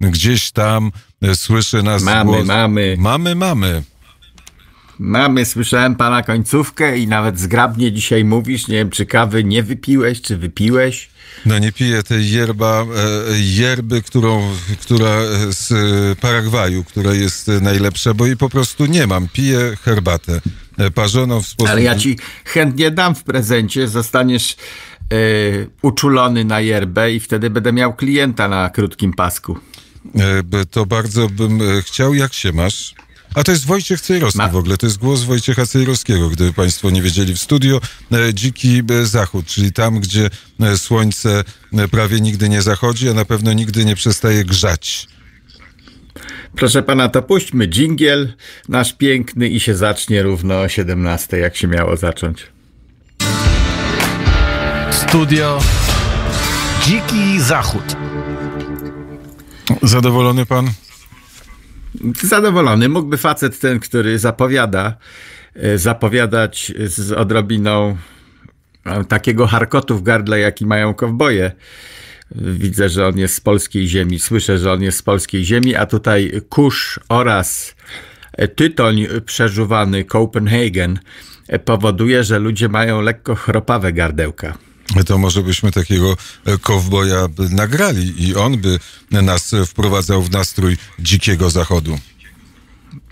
gdzieś tam e, słyszy nas mamy, głos. Mamy, mamy. Mamy, mamy. słyszałem pana końcówkę i nawet zgrabnie dzisiaj mówisz, nie wiem, czy kawy nie wypiłeś, czy wypiłeś. No nie piję tej yerba, e, yerby, którą, która e, z Paragwaju, która jest najlepsza, bo jej po prostu nie mam. Piję herbatę parzoną w sposób... Ale ja ci chętnie dam w prezencie, zostaniesz yy, uczulony na yerbę i wtedy będę miał klienta na krótkim pasku. E, to bardzo bym e, chciał. Jak się masz? A to jest Wojciech Cejrowski Ma. w ogóle, to jest głos Wojciecha Cejrowskiego, gdyby Państwo nie wiedzieli. W studio e, Dziki Zachód, czyli tam, gdzie słońce prawie nigdy nie zachodzi, a na pewno nigdy nie przestaje grzać. Proszę pana, to puśćmy dżingiel nasz piękny i się zacznie równo o 17, jak się miało zacząć. Studio Dziki Zachód. Zadowolony pan? Zadowolony. Mógłby facet ten, który zapowiada, e, zapowiadać z odrobiną e, takiego harkotu w gardle, jaki mają kowboje. Widzę, że on jest z polskiej ziemi, słyszę, że on jest z polskiej ziemi, a tutaj kurz oraz tytoń przeżuwany Copenhagen powoduje, że ludzie mają lekko chropawe gardełka to może byśmy takiego e, kowboja nagrali i on by nas wprowadzał w nastrój dzikiego zachodu.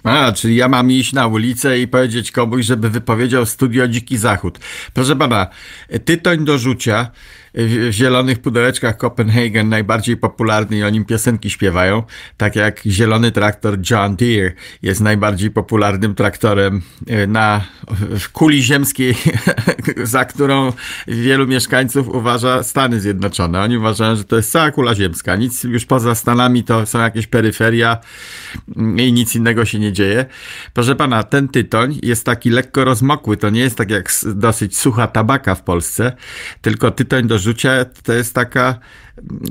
A, czyli ja mam iść na ulicę i powiedzieć komuś, żeby wypowiedział studio Dziki Zachód. Proszę pana, tytoń do rzucia w zielonych pudełeczkach Copenhagen najbardziej popularny i o nim piosenki śpiewają, tak jak zielony traktor John Deere jest najbardziej popularnym traktorem e, na kuli ziemskiej, za którą wielu mieszkańców uważa Stany Zjednoczone. Oni uważają, że to jest cała kula ziemska. Nic już poza Stanami to są jakieś peryferia mm, i nic innego się nie dzieje. Proszę pana, ten tytoń jest taki lekko rozmokły. To nie jest tak jak dosyć sucha tabaka w Polsce, tylko tytoń do rzucia to jest taka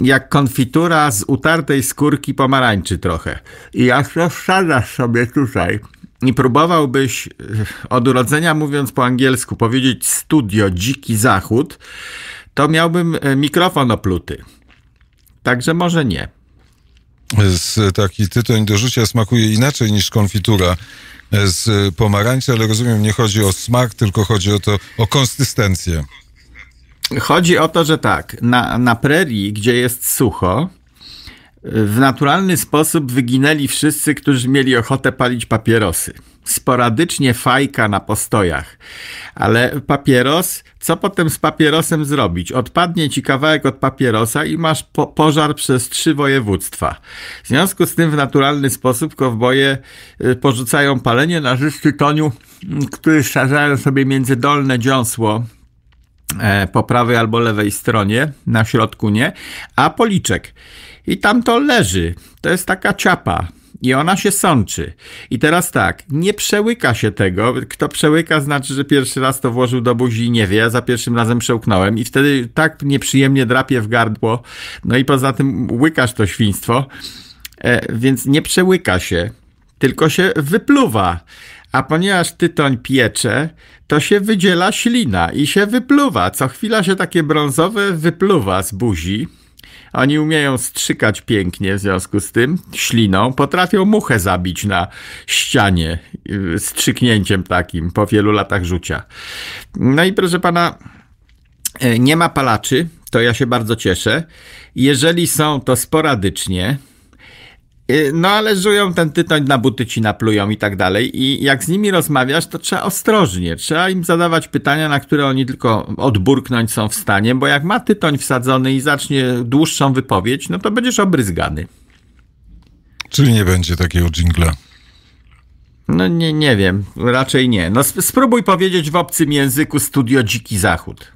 jak konfitura z utartej skórki pomarańczy trochę. I jak to wsadzasz sobie tutaj i próbowałbyś e, od urodzenia mówiąc po angielsku powiedzieć studio dziki zachód, to miałbym e, mikrofon opluty. Także może nie. Z taki tytoń do życia smakuje inaczej niż konfitura e, z pomarańczy, ale rozumiem, nie chodzi o smak, tylko chodzi o to, o konsystencję. Chodzi o to, że tak, na, na prerii, gdzie jest sucho, w naturalny sposób wyginęli wszyscy, którzy mieli ochotę palić papierosy. Sporadycznie fajka na postojach, ale papieros, co potem z papierosem zrobić? Odpadnie ci kawałek od papierosa i masz po pożar przez trzy województwa. W związku z tym w naturalny sposób kowboje y, porzucają palenie na rzecz tytoniu, y, który szarzają sobie między dolne dziąsło E, po prawej albo lewej stronie, na środku nie, a policzek. I tam to leży. To jest taka ciapa. I ona się sączy. I teraz tak, nie przełyka się tego. Kto przełyka, znaczy, że pierwszy raz to włożył do buzi i nie wie. Ja za pierwszym razem przełknąłem i wtedy tak nieprzyjemnie drapie w gardło. No i poza tym łykasz to świństwo. E, więc nie przełyka się, tylko się wypluwa a ponieważ tytoń piecze, to się wydziela ślina i się wypluwa. Co chwila się takie brązowe wypluwa z buzi. Oni umieją strzykać pięknie w związku z tym śliną. Potrafią muchę zabić na ścianie yy, strzyknięciem takim po wielu latach rzucia. No i proszę pana, e, nie ma palaczy, to ja się bardzo cieszę. Jeżeli są, to sporadycznie. Y, no ale żują ten tytoń, na buty ci naplują i tak dalej. I jak z nimi rozmawiasz, to trzeba ostrożnie. Trzeba im zadawać pytania, na które oni tylko odburknąć są w stanie, bo jak ma tytoń wsadzony i zacznie dłuższą wypowiedź, no to będziesz obryzgany. Czyli nie będzie takiego dżingla. No nie, nie wiem, raczej nie. No sp spróbuj powiedzieć w obcym języku studio Dziki Zachód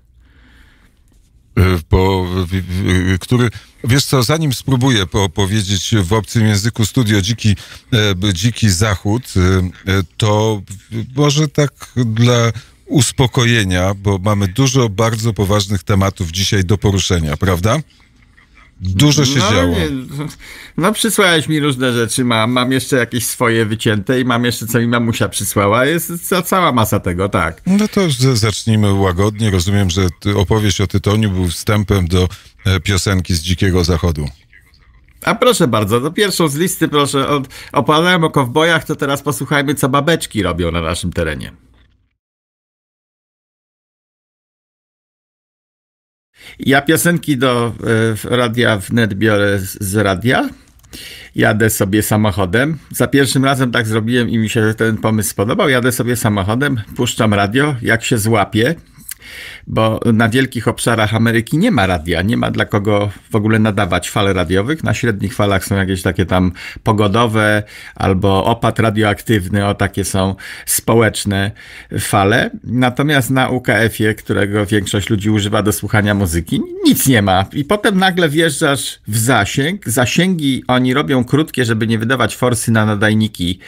bo, y, y, który, wiesz co, zanim spróbuję po, powiedzieć w obcym języku studio Dziki, e, Dziki Zachód, y, e, to może tak dla uspokojenia, bo mamy dużo bardzo poważnych tematów dzisiaj do poruszenia, prawda? Dużo się no, działo. Nie, no przysłałeś mi różne rzeczy, mam, mam jeszcze jakieś swoje wycięte i mam jeszcze co mi mamusia przysłała. Jest ca cała masa tego, tak. No to zacznijmy łagodnie. Rozumiem, że opowieść o Tytoniu był wstępem do e, piosenki z Dzikiego Zachodu. A proszę bardzo, to no, pierwszą z listy proszę. Od, opowiadałem o kowbojach, to teraz posłuchajmy, co babeczki robią na naszym terenie. Ja piosenki do e, radia wnet biorę z, radia. Jadę sobie samochodem. Za pierwszym razem tak zrobiłem i mi się ten pomysł spodobał. Jadę sobie samochodem, puszczam radio. Jak się złapię bo na wielkich obszarach Ameryki nie ma radia, nie ma dla kogo w ogóle nadawać fal radiowych. Na średnich falach są jakieś takie tam pogodowe albo opad radioaktywny, o takie są społeczne fale. Natomiast na UKF-ie, którego większość ludzi używa do słuchania muzyki, nic nie ma. I potem nagle wjeżdżasz w zasięg. Zasięgi oni robią krótkie, żeby nie wydawać forsy na nadajniki.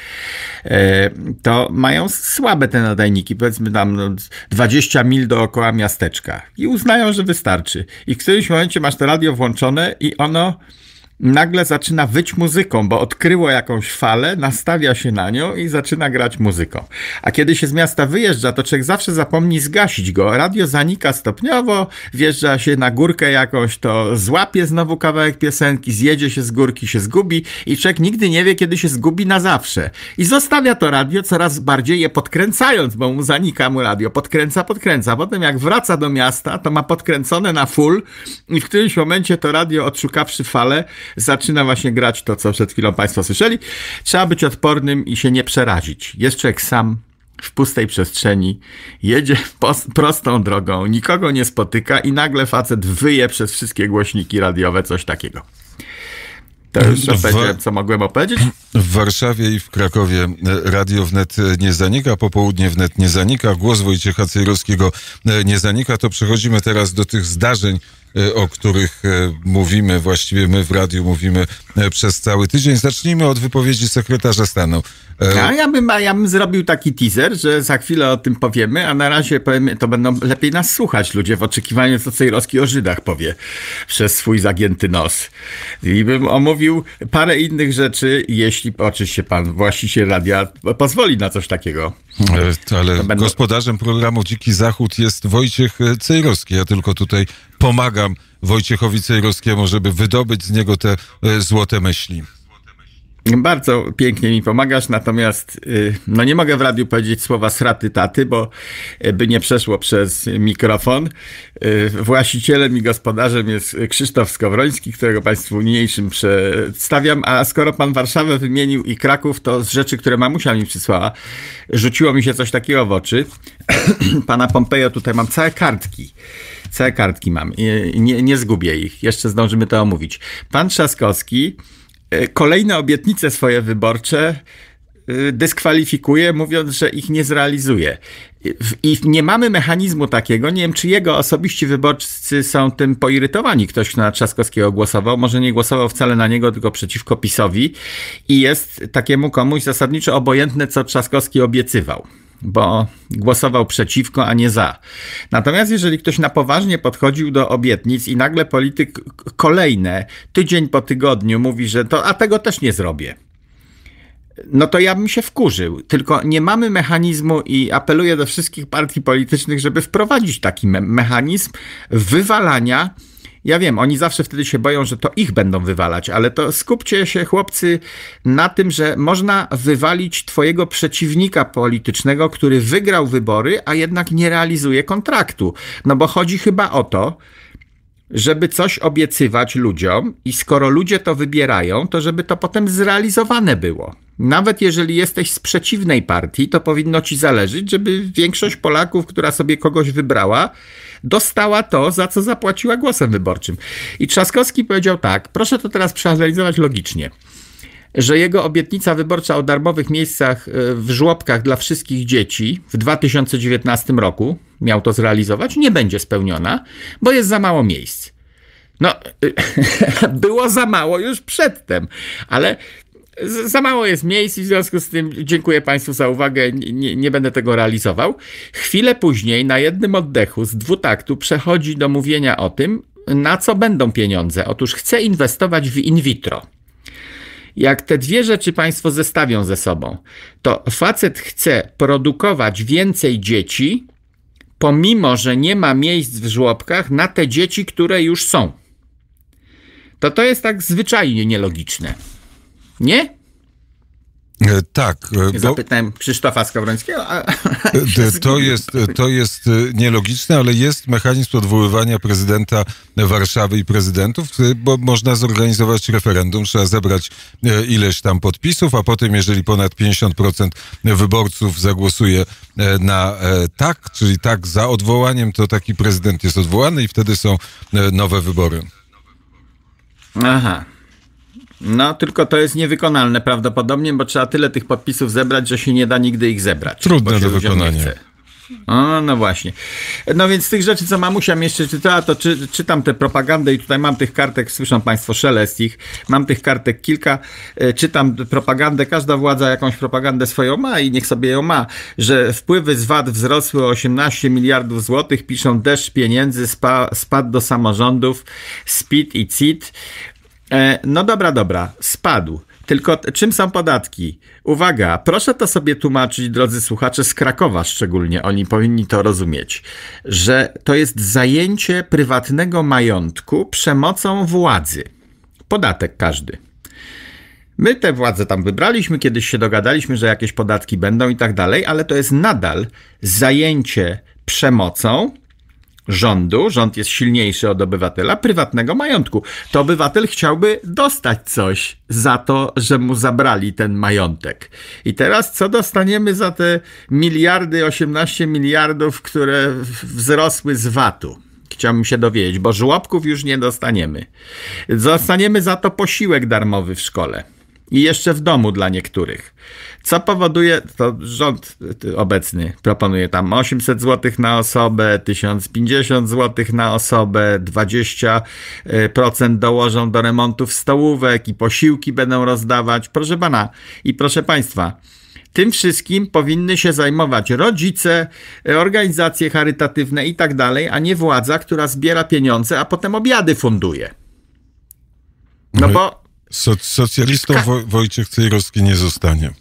E, to mają słabe te nadajniki, powiedzmy tam 20 no, mil do dookoła miasteczka i uznają, że wystarczy. I w którymś momencie masz to radio włączone i ono nagle zaczyna wyć muzyką, bo odkryło jakąś falę, nastawia się na nią i zaczyna grać muzyką. A kiedy się z miasta wyjeżdża, to człowiek zawsze zapomni zgasić go. Radio zanika stopniowo, wjeżdża się na górkę jakąś, to złapie znowu kawałek piosenki, zjedzie się z górki, się zgubi i człowiek nigdy nie wie, kiedy się zgubi na zawsze. I zostawia to radio, coraz bardziej je podkręcając, bo mu zanika mu radio. Podkręca, podkręca. Potem jak wraca do miasta, to ma podkręcone na full i w którymś momencie to radio, odszukawszy falę, zaczyna właśnie grać to, co przed chwilą Państwo słyszeli. Trzeba być odpornym i się nie przerazić. Jest jak sam w pustej przestrzeni, jedzie prostą drogą, nikogo nie spotyka i nagle facet wyje przez wszystkie głośniki radiowe, coś takiego. To już w, będzie, co mogłem opowiedzieć? W Warszawie i w Krakowie e, radio wnet e, nie zanika, popołudnie wnet nie zanika, głos Wojciecha Cejrowskiego e, nie zanika. To przechodzimy teraz do tych zdarzeń, o których mówimy, właściwie my w radiu mówimy przez cały tydzień. Zacznijmy od wypowiedzi sekretarza stanu. A ja bym, a ja bym zrobił taki teaser, że za chwilę o tym powiemy, a na razie to będą lepiej nas słuchać ludzie w oczekiwaniu, co Cejrowski o Żydach powie przez swój zagięty nos. I bym omówił mówił parę innych rzeczy, jeśli oczywiście pan właściciel radia pozwoli na coś takiego. E, ale gospodarzem programu Dziki Zachód jest Wojciech Cejrowski. Ja tylko tutaj pomagam Wojciechowi Cejrowskiemu, żeby wydobyć z niego te e, złote myśli. Bardzo pięknie mi pomagasz, natomiast y, no nie mogę w radiu powiedzieć słowa sraty taty, bo y, by nie przeszło przez mikrofon. Y, właścicielem i gospodarzem jest Krzysztof Skowroński, którego Państwu niniejszym przedstawiam, a skoro Pan Warszawę wymienił i Kraków, to z rzeczy, które mamusia mi przysłała, rzuciło mi się coś takiego w oczy. Pana Pompeja tutaj mam całe kartki. Całe kartki mam. Nie, nie zgubię ich. Jeszcze zdążymy to omówić. Pan Trzaskowski E, kolejne obietnice swoje wyborcze e, dyskwalifikuje, mówiąc, że ich nie zrealizuje. I nie mamy mechanizmu takiego. Nie wiem, czy jego osobiści wyborcy są tym poirytowani. Ktoś na Trzaskowskiego głosował, może nie głosował wcale na niego, tylko przeciwko PiSowi i jest takiemu komuś zasadniczo obojętne, co Trzaskowski obiecywał bo głosował przeciwko, a nie za. Natomiast jeżeli ktoś na poważnie podchodził do obietnic i nagle polityk kolejne, tydzień po tygodniu mówi, że to, a tego też nie zrobię. No to ja bym się wkurzył, tylko nie mamy mechanizmu i apeluję do wszystkich partii politycznych, żeby wprowadzić taki me mechanizm wywalania ja wiem, oni zawsze wtedy się boją, że to ich będą wywalać, ale to skupcie się, chłopcy, na tym, że można wywalić twojego przeciwnika politycznego, który wygrał wybory, a jednak nie realizuje kontraktu. No bo chodzi chyba o to, żeby coś obiecywać ludziom, i skoro ludzie to wybierają, to żeby to potem zrealizowane było. Nawet jeżeli jesteś z przeciwnej partii, to powinno ci zależeć, żeby większość Polaków, która sobie kogoś wybrała, dostała to, za co zapłaciła głosem wyborczym. I Trzaskowski powiedział tak, proszę to teraz przeanalizować logicznie że jego obietnica wyborcza o darmowych miejscach e, w żłobkach dla wszystkich dzieci w 2019 roku, miał to zrealizować, nie będzie spełniona, bo jest za mało miejsc. No, e, było za mało już przedtem, ale za mało jest miejsc i w związku z tym dziękuję Państwu za uwagę, nie, nie, będę tego realizował. Chwilę później na jednym oddechu z dwutaktu przechodzi do mówienia o tym, na co będą pieniądze. Otóż chcę inwestować w in vitro. Jak te dwie rzeczy Państwo zestawią ze sobą, to facet chce produkować więcej dzieci, pomimo że nie ma miejsc w żłobkach na te dzieci, które już są. To to jest tak zwyczajnie nielogiczne. Nie? E, tak. E, Zapytałem bo, Krzysztofa Skowrońskiego. A, e, to, jest, to jest nielogiczne, ale jest mechanizm odwoływania prezydenta Warszawy i prezydentów, bo można zorganizować referendum, trzeba zebrać ileś tam podpisów, a potem, jeżeli ponad 50% wyborców zagłosuje na tak, czyli tak za odwołaniem, to taki prezydent jest odwołany i wtedy są nowe wybory. Aha. No, tylko to jest niewykonalne prawdopodobnie, bo trzeba tyle tych podpisów zebrać, że się nie da nigdy ich zebrać. Trudne do wykonania. O, no właśnie. No więc z tych rzeczy, co mamusia mi jeszcze czytała, to czy, czytam tę propagandę i tutaj mam tych kartek, słyszą Państwo szelest ich, mam tych kartek kilka, e, czytam propagandę, każda władza jakąś propagandę swoją ma i niech sobie ją ma, że wpływy z VAT wzrosły o 18 miliardów złotych, piszą deszcz pieniędzy, spa, spadł do samorządów, SPIT i CIT, E, no dobra, dobra, spadł. Tylko czym są podatki? Uwaga, proszę to sobie tłumaczyć, drodzy słuchacze z Krakowa szczególnie, oni powinni to rozumieć, że to jest zajęcie prywatnego majątku przemocą władzy. Podatek każdy. My te władze tam wybraliśmy, kiedyś się dogadaliśmy, że jakieś podatki będą i tak dalej, ale to jest nadal zajęcie przemocą rządu, rząd jest silniejszy od obywatela, prywatnego majątku. To obywatel chciałby dostać coś za to, że mu zabrali ten majątek. I teraz co dostaniemy za te miliardy, 18 miliardów, które wzrosły z VAT-u? Chciałbym się dowiedzieć, bo żłobków już nie dostaniemy. Dostaniemy za to posiłek darmowy w szkole i jeszcze w domu dla niektórych. Co powoduje, to rząd y, obecny proponuje tam 800 zł na osobę, 1050 zł na osobę, 20% y, dołożą do remontów stołówek i posiłki będą rozdawać. Proszę pana i proszę państwa, tym wszystkim powinny się zajmować rodzice, y, organizacje charytatywne i tak dalej, a nie władza, która zbiera pieniądze, a potem obiady funduje. No bo Soc socjalistą Wo Wojciech Cejrowski nie zostanie.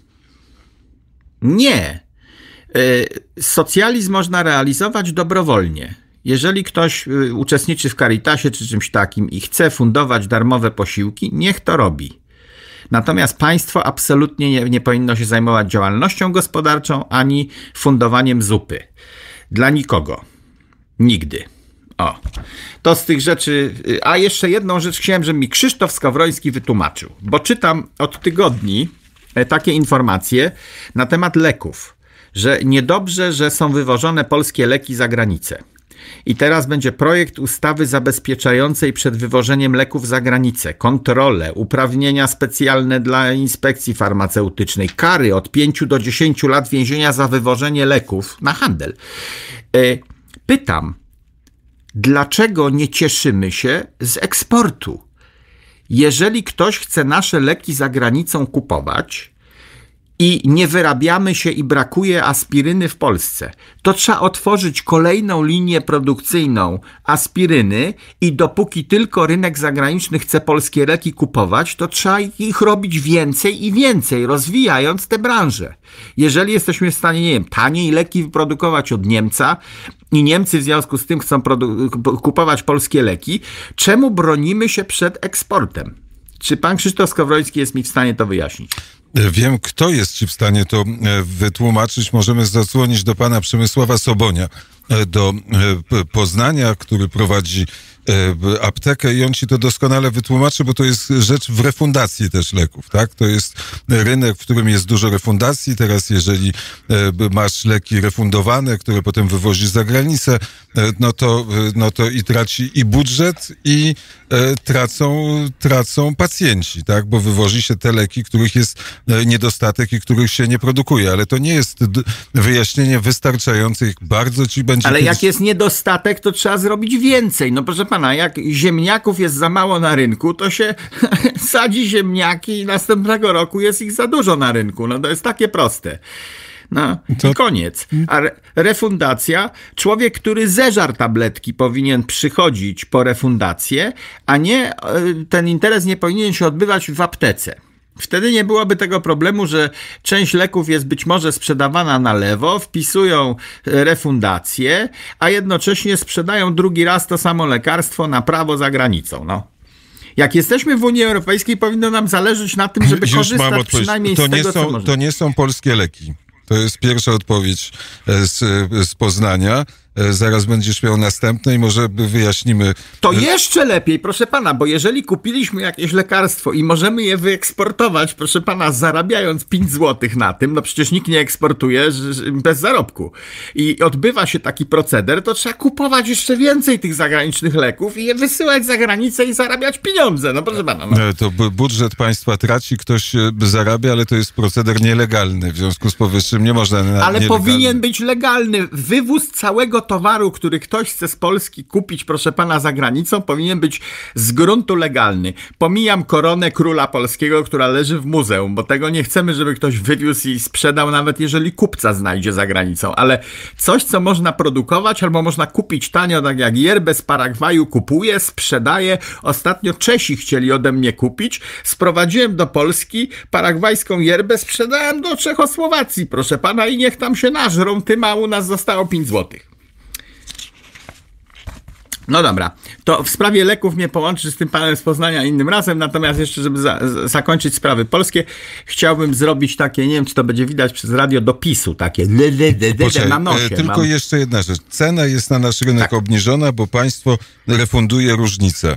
Nie. E, socjalizm można realizować dobrowolnie. Jeżeli ktoś e, uczestniczy w karitasie czy czymś takim i chce fundować darmowe posiłki, niech to robi. Natomiast państwo absolutnie nie, nie powinno się zajmować działalnością gospodarczą ani fundowaniem zupy. Dla nikogo. Nigdy. O, to z tych rzeczy. Y, a jeszcze jedną rzecz chciałem, żeby mi Krzysztof Skowroński wytłumaczył, bo czytam od tygodni e, takie informacje na temat leków, że niedobrze, że są wywożone polskie leki za granicę. I teraz będzie projekt ustawy zabezpieczającej przed wywożeniem leków za granicę, Kontrole, uprawnienia specjalne dla inspekcji farmaceutycznej, kary od 5 do 10 lat więzienia za wywożenie leków na handel. E, pytam, Dlaczego nie cieszymy się z eksportu? Jeżeli ktoś chce nasze leki za granicą kupować i nie wyrabiamy się i brakuje aspiryny w Polsce, to trzeba otworzyć kolejną linię produkcyjną aspiryny i dopóki tylko rynek zagraniczny chce polskie leki kupować, to trzeba ich robić więcej i więcej, rozwijając te branże. Jeżeli jesteśmy w stanie, nie wiem, taniej leki wyprodukować od Niemca, i Niemcy w związku z tym chcą kupować polskie leki, czemu bronimy się przed eksportem? Czy pan Krzysztof Skowroński jest mi w stanie to wyjaśnić? Wiem, kto jest ci w stanie to e, wytłumaczyć. Możemy zadzwonić do pana Przemysława Sobonia, E, do e, Poznania, który prowadzi e, aptekę i on ci to doskonale wytłumaczy, bo to jest rzecz w refundacji też leków, tak? To jest rynek, w którym jest dużo refundacji. Teraz jeżeli masz leki refundowane, które potem wywozisz za granicę, no to, no to i traci i budżet, i tracą, tracą pacjenci, tak? Bo wywozi się te leki, których jest niedostatek i których się nie produkuje, ale to nie jest wyjaśnienie wystarczające. Bardzo ci będzie będzie. Ale kiedyś... jak jest niedostatek, to trzeba zrobić więcej. No proszę pana, jak ziemniaków jest za mało na rynku, to się sadzi ziemniaki i następnego roku jest ich za dużo na rynku. No to jest takie proste. No to... koniec. A refundacja, człowiek, który zeżar tabletki powinien przychodzić po refundację, a nie e, ten interes nie powinien się odbywać w aptece. Wtedy nie byłoby tego problemu, że część leków jest być może sprzedawana na lewo, wpisują e, refundację, a jednocześnie sprzedają drugi raz to samo lekarstwo na prawo za granicą. No. Jak jesteśmy w Unii Europejskiej, powinno nam zależeć na tym, żeby Już korzystać przynajmniej to z tego, są, To nie są polskie leki. To jest pierwsza odpowiedź e, z, e, z Poznania. E, zaraz będziesz miał następny i może wyjaśnimy. To e, jeszcze lepiej, proszę pana, bo jeżeli kupiliśmy jakieś lekarstwo i możemy je wyeksportować, proszę pana, zarabiając 5 zł na tym, no przecież nikt nie eksportuje bez zarobku. I odbywa się taki proceder, to trzeba kupować jeszcze więcej tych zagranicznych leków i je wysyłać za granicę i zarabiać pieniądze. No proszę pana. No. E, to budżet państwa traci, ktoś zarabia, ale to jest proceder nielegalny. W związku z powyższym nie można. ale powinien być legalny. Wywóz całego towaru, który ktoś chce z Polski kupić, proszę pana, za granicą, powinien być z gruntu legalny. Pomijam koronę króla polskiego, która leży w muzeum, bo tego nie chcemy, żeby ktoś wywiózł i sprzedał, nawet jeżeli kupca znajdzie za granicą, ale coś, co można produkować albo można kupić tanio, tak jak yerbę z Paragwaju kupuję, sprzedaję. Ostatnio Czesi chcieli ode mnie kupić. Sprowadziłem do Polski paragwajską yerbę, sprzedałem do Czechosłowacji, proszę pana, i niech tam się nażrą, Ty a u nas zostało 5 złotych. No dobra, to w sprawie leków mnie połączy z tym panem z Poznania innym razem, natomiast jeszcze, żeby za, zakończyć sprawy polskie, chciałbym zrobić takie, nie wiem, czy to będzie widać przez radio, dopisu takie, le, le, le, Poczekaj, na e, nosie. tylko mam. jeszcze jedna rzecz, cena jest na nasz rynek tak. obniżona, bo państwo refunduje różnicę.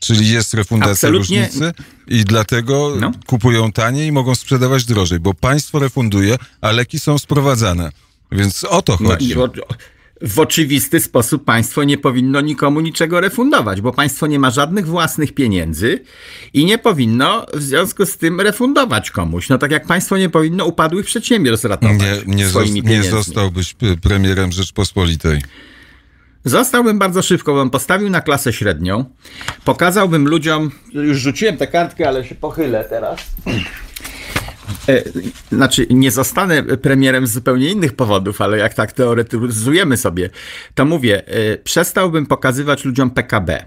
Czyli jest refundacja Absolutnie. różnicy i dlatego no. kupują taniej i mogą sprzedawać drożej, bo państwo refunduje, a leki są sprowadzane. Więc o to no chodzi. No, w oczywisty sposób państwo nie powinno nikomu niczego refundować, bo państwo nie ma żadnych własnych pieniędzy i nie powinno w związku z tym refundować komuś. No tak jak państwo nie powinno upadłych przedsiębiorstw ratować nie, nie swoimi zosta- pieniędzmi. Nie zostałbyś y, premierem Rzeczpospolitej. Zostałbym bardzo szybko, bym postawił na klasę średnią, pokazałbym ludziom, już rzuciłem tę kartkę, ale się pochylę teraz. E, znaczy, nie zostanę premierem z zupełnie innych powodów, ale jak tak teoretyzujemy sobie, to mówię, e, przestałbym pokazywać ludziom PKB.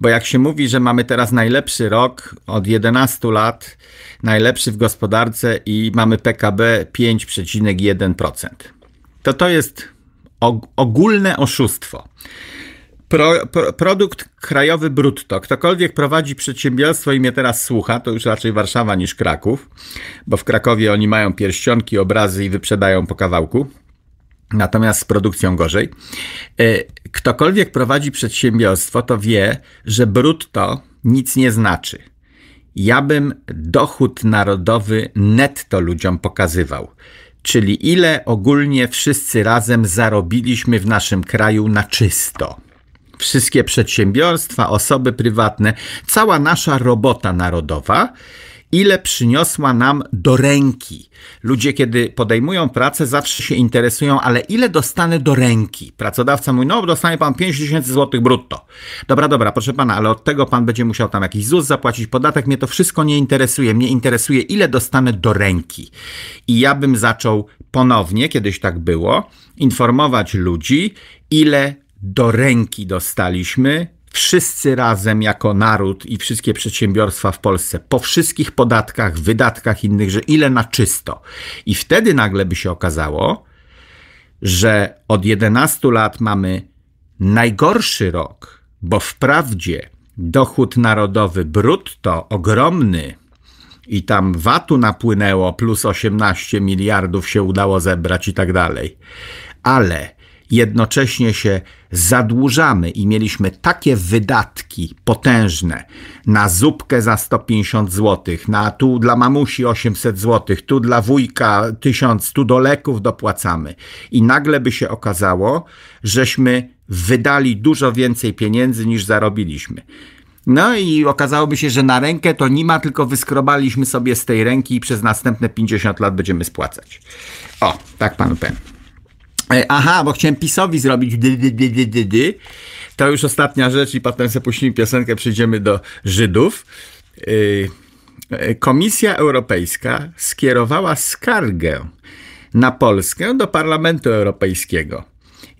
Bo jak się mówi, że mamy teraz najlepszy rok od 11 lat, najlepszy w gospodarce i mamy PKB 5,1%, to to jest ogólne oszustwo. Pro, pro, produkt krajowy brutto. Ktokolwiek prowadzi przedsiębiorstwo i mnie teraz słucha, to już raczej Warszawa niż Kraków, bo w Krakowie oni mają pierścionki, obrazy i wyprzedają po kawałku. Natomiast z produkcją gorzej. E, ktokolwiek prowadzi przedsiębiorstwo, to wie, że brutto nic nie znaczy. Ja bym dochód narodowy netto ludziom pokazywał czyli ile ogólnie wszyscy razem zarobiliśmy w naszym kraju na czysto wszystkie przedsiębiorstwa, osoby prywatne, cała nasza robota narodowa, ile przyniosła nam do ręki. Ludzie, kiedy podejmują pracę, zawsze się interesują, ale ile dostanę do ręki? Pracodawca mówi, no dostanie pan 5 tysięcy złotych brutto. Dobra, dobra, proszę pana, ale od tego pan będzie musiał tam jakiś ZUS zapłacić, podatek, mnie to wszystko nie interesuje. Mnie interesuje, ile dostanę do ręki. I ja bym zaczął ponownie, kiedyś tak było, informować ludzi, ile do ręki dostaliśmy wszyscy razem jako naród i wszystkie przedsiębiorstwa w Polsce po wszystkich podatkach, wydatkach innych, że ile na czysto. I wtedy nagle by się okazało, że od 11 lat mamy najgorszy rok, bo wprawdzie dochód narodowy brutto ogromny i tam VAT-u napłynęło plus 18 miliardów się udało zebrać i tak dalej, ale jednocześnie się zadłużamy i mieliśmy takie wydatki potężne na zupkę za 150 zł, na tu dla mamusi 800 zł, tu dla wujka 1000, tu do leków dopłacamy. I nagle by się okazało, żeśmy wydali dużo więcej pieniędzy niż zarobiliśmy. No i okazałoby się, że na rękę to nie ma, tylko wyskrobaliśmy sobie z tej ręki i przez następne 50 lat będziemy spłacać. O, tak panu powiem. E, aha, bo chciałem pisowi zrobić dy, dy, dy, dy, dy, dy. To już ostatnia rzecz i potem sobie puścimy piosenkę, przejdziemy do Żydów. E, e, Komisja Europejska skierowała skargę na Polskę do Parlamentu Europejskiego.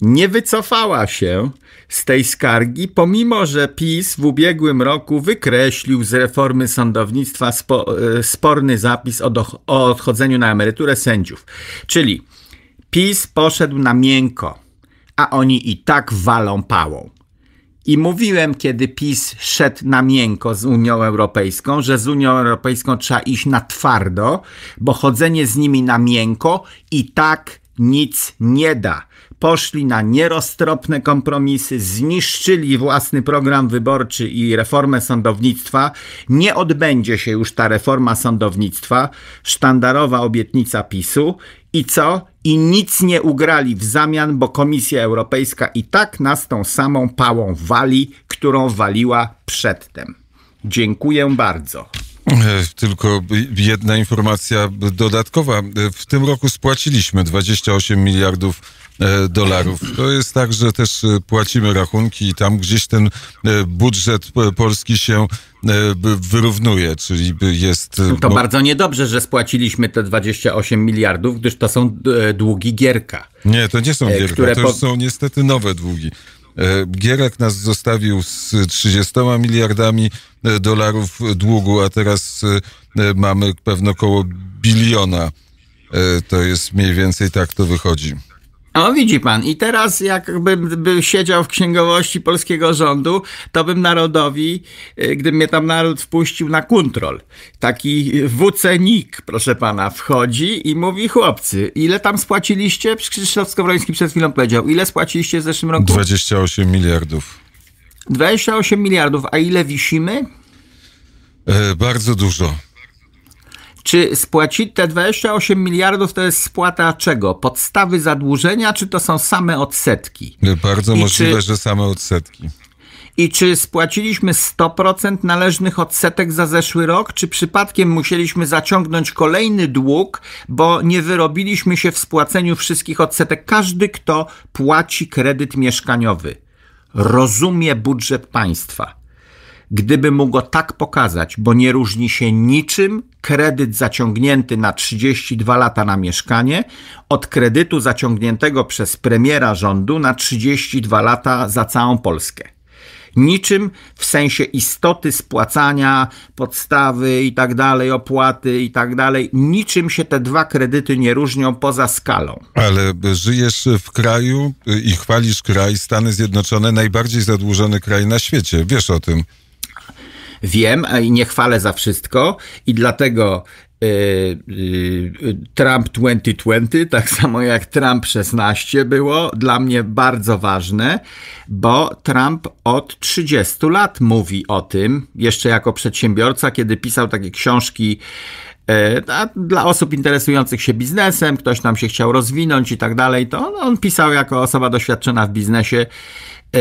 Nie wycofała się z tej skargi, pomimo że PiS w ubiegłym roku wykreślił z reformy sądownictwa spo, sporny zapis o, do, o odchodzeniu na emeryturę sędziów. Czyli PiS poszedł na miękko, a oni i tak walą pałą. I mówiłem, kiedy PiS szedł na miękko z Unią Europejską, że z Unią Europejską trzeba iść na twardo, bo chodzenie z nimi na miękko i tak nic nie da poszli na nieroztropne kompromisy, zniszczyli własny program wyborczy i reformę sądownictwa. Nie odbędzie się już ta reforma sądownictwa, sztandarowa obietnica PiSu. I co? I nic nie ugrali w zamian, bo Komisja Europejska i tak nas tą samą pałą wali, którą waliła przedtem. Dziękuję bardzo. E, tylko jedna informacja dodatkowa. E, w tym roku spłaciliśmy 28 miliardów E, dolarów. To jest tak, że też e, płacimy rachunki i tam gdzieś ten e, budżet polski się wyrównuje, czyli jest... To bardzo niedobrze, że spłaciliśmy te 28 miliardów, gdyż to są długi Gierka. Nie, to nie są Gierka, które to już są niestety nowe długi. Gierek nas zostawił z 30 miliardami dolarów długu, a teraz mamy pewno około biliona. To jest mniej więcej tak to wychodzi. O, widzi pan. I teraz jakbym by siedział w księgowości polskiego rządu, to bym narodowi, y, gdyby mnie tam naród wpuścił na kontrol. Taki wucenik proszę pana, wchodzi i mówi, chłopcy, ile tam spłaciliście? Krzysztof Skowroński przed chwilą powiedział, ile spłaciliście w zeszłym roku? 28 miliardów. 28 miliardów, a ile wisimy? E, bardzo dużo. Czy spłacić te 28 miliardów to jest spłata czego? Podstawy zadłużenia, czy to są same odsetki? Bardzo I możliwe, czy... że same odsetki. I czy spłaciliśmy 100% należnych odsetek za zeszły rok, czy przypadkiem musieliśmy zaciągnąć kolejny dług, bo nie wyrobiliśmy się w spłaceniu wszystkich odsetek? Każdy, kto płaci kredyt mieszkaniowy, rozumie budżet państwa Gdyby mu go tak pokazać, bo nie różni się niczym kredyt zaciągnięty na 32 lata na mieszkanie od kredytu zaciągniętego przez premiera rządu na 32 lata za całą Polskę niczym w sensie istoty spłacania podstawy i tak dalej, opłaty i tak dalej. Niczym się te dwa kredyty nie różnią poza skalą. Ale żyjesz w kraju y, i chwalisz kraj, Stany Zjednoczone, najbardziej zadłużony kraj na świecie. Wiesz o tym wiem i nie chwalę za wszystko i dlatego y, y, Trump 2020, tak samo jak Trump 16 było dla mnie bardzo ważne, bo Trump od 30 lat mówi o tym, jeszcze jako przedsiębiorca, kiedy pisał takie książki e, dla osób interesujących się biznesem, ktoś nam się chciał rozwinąć i tak dalej, to on pisał jako osoba doświadczona w biznesie E,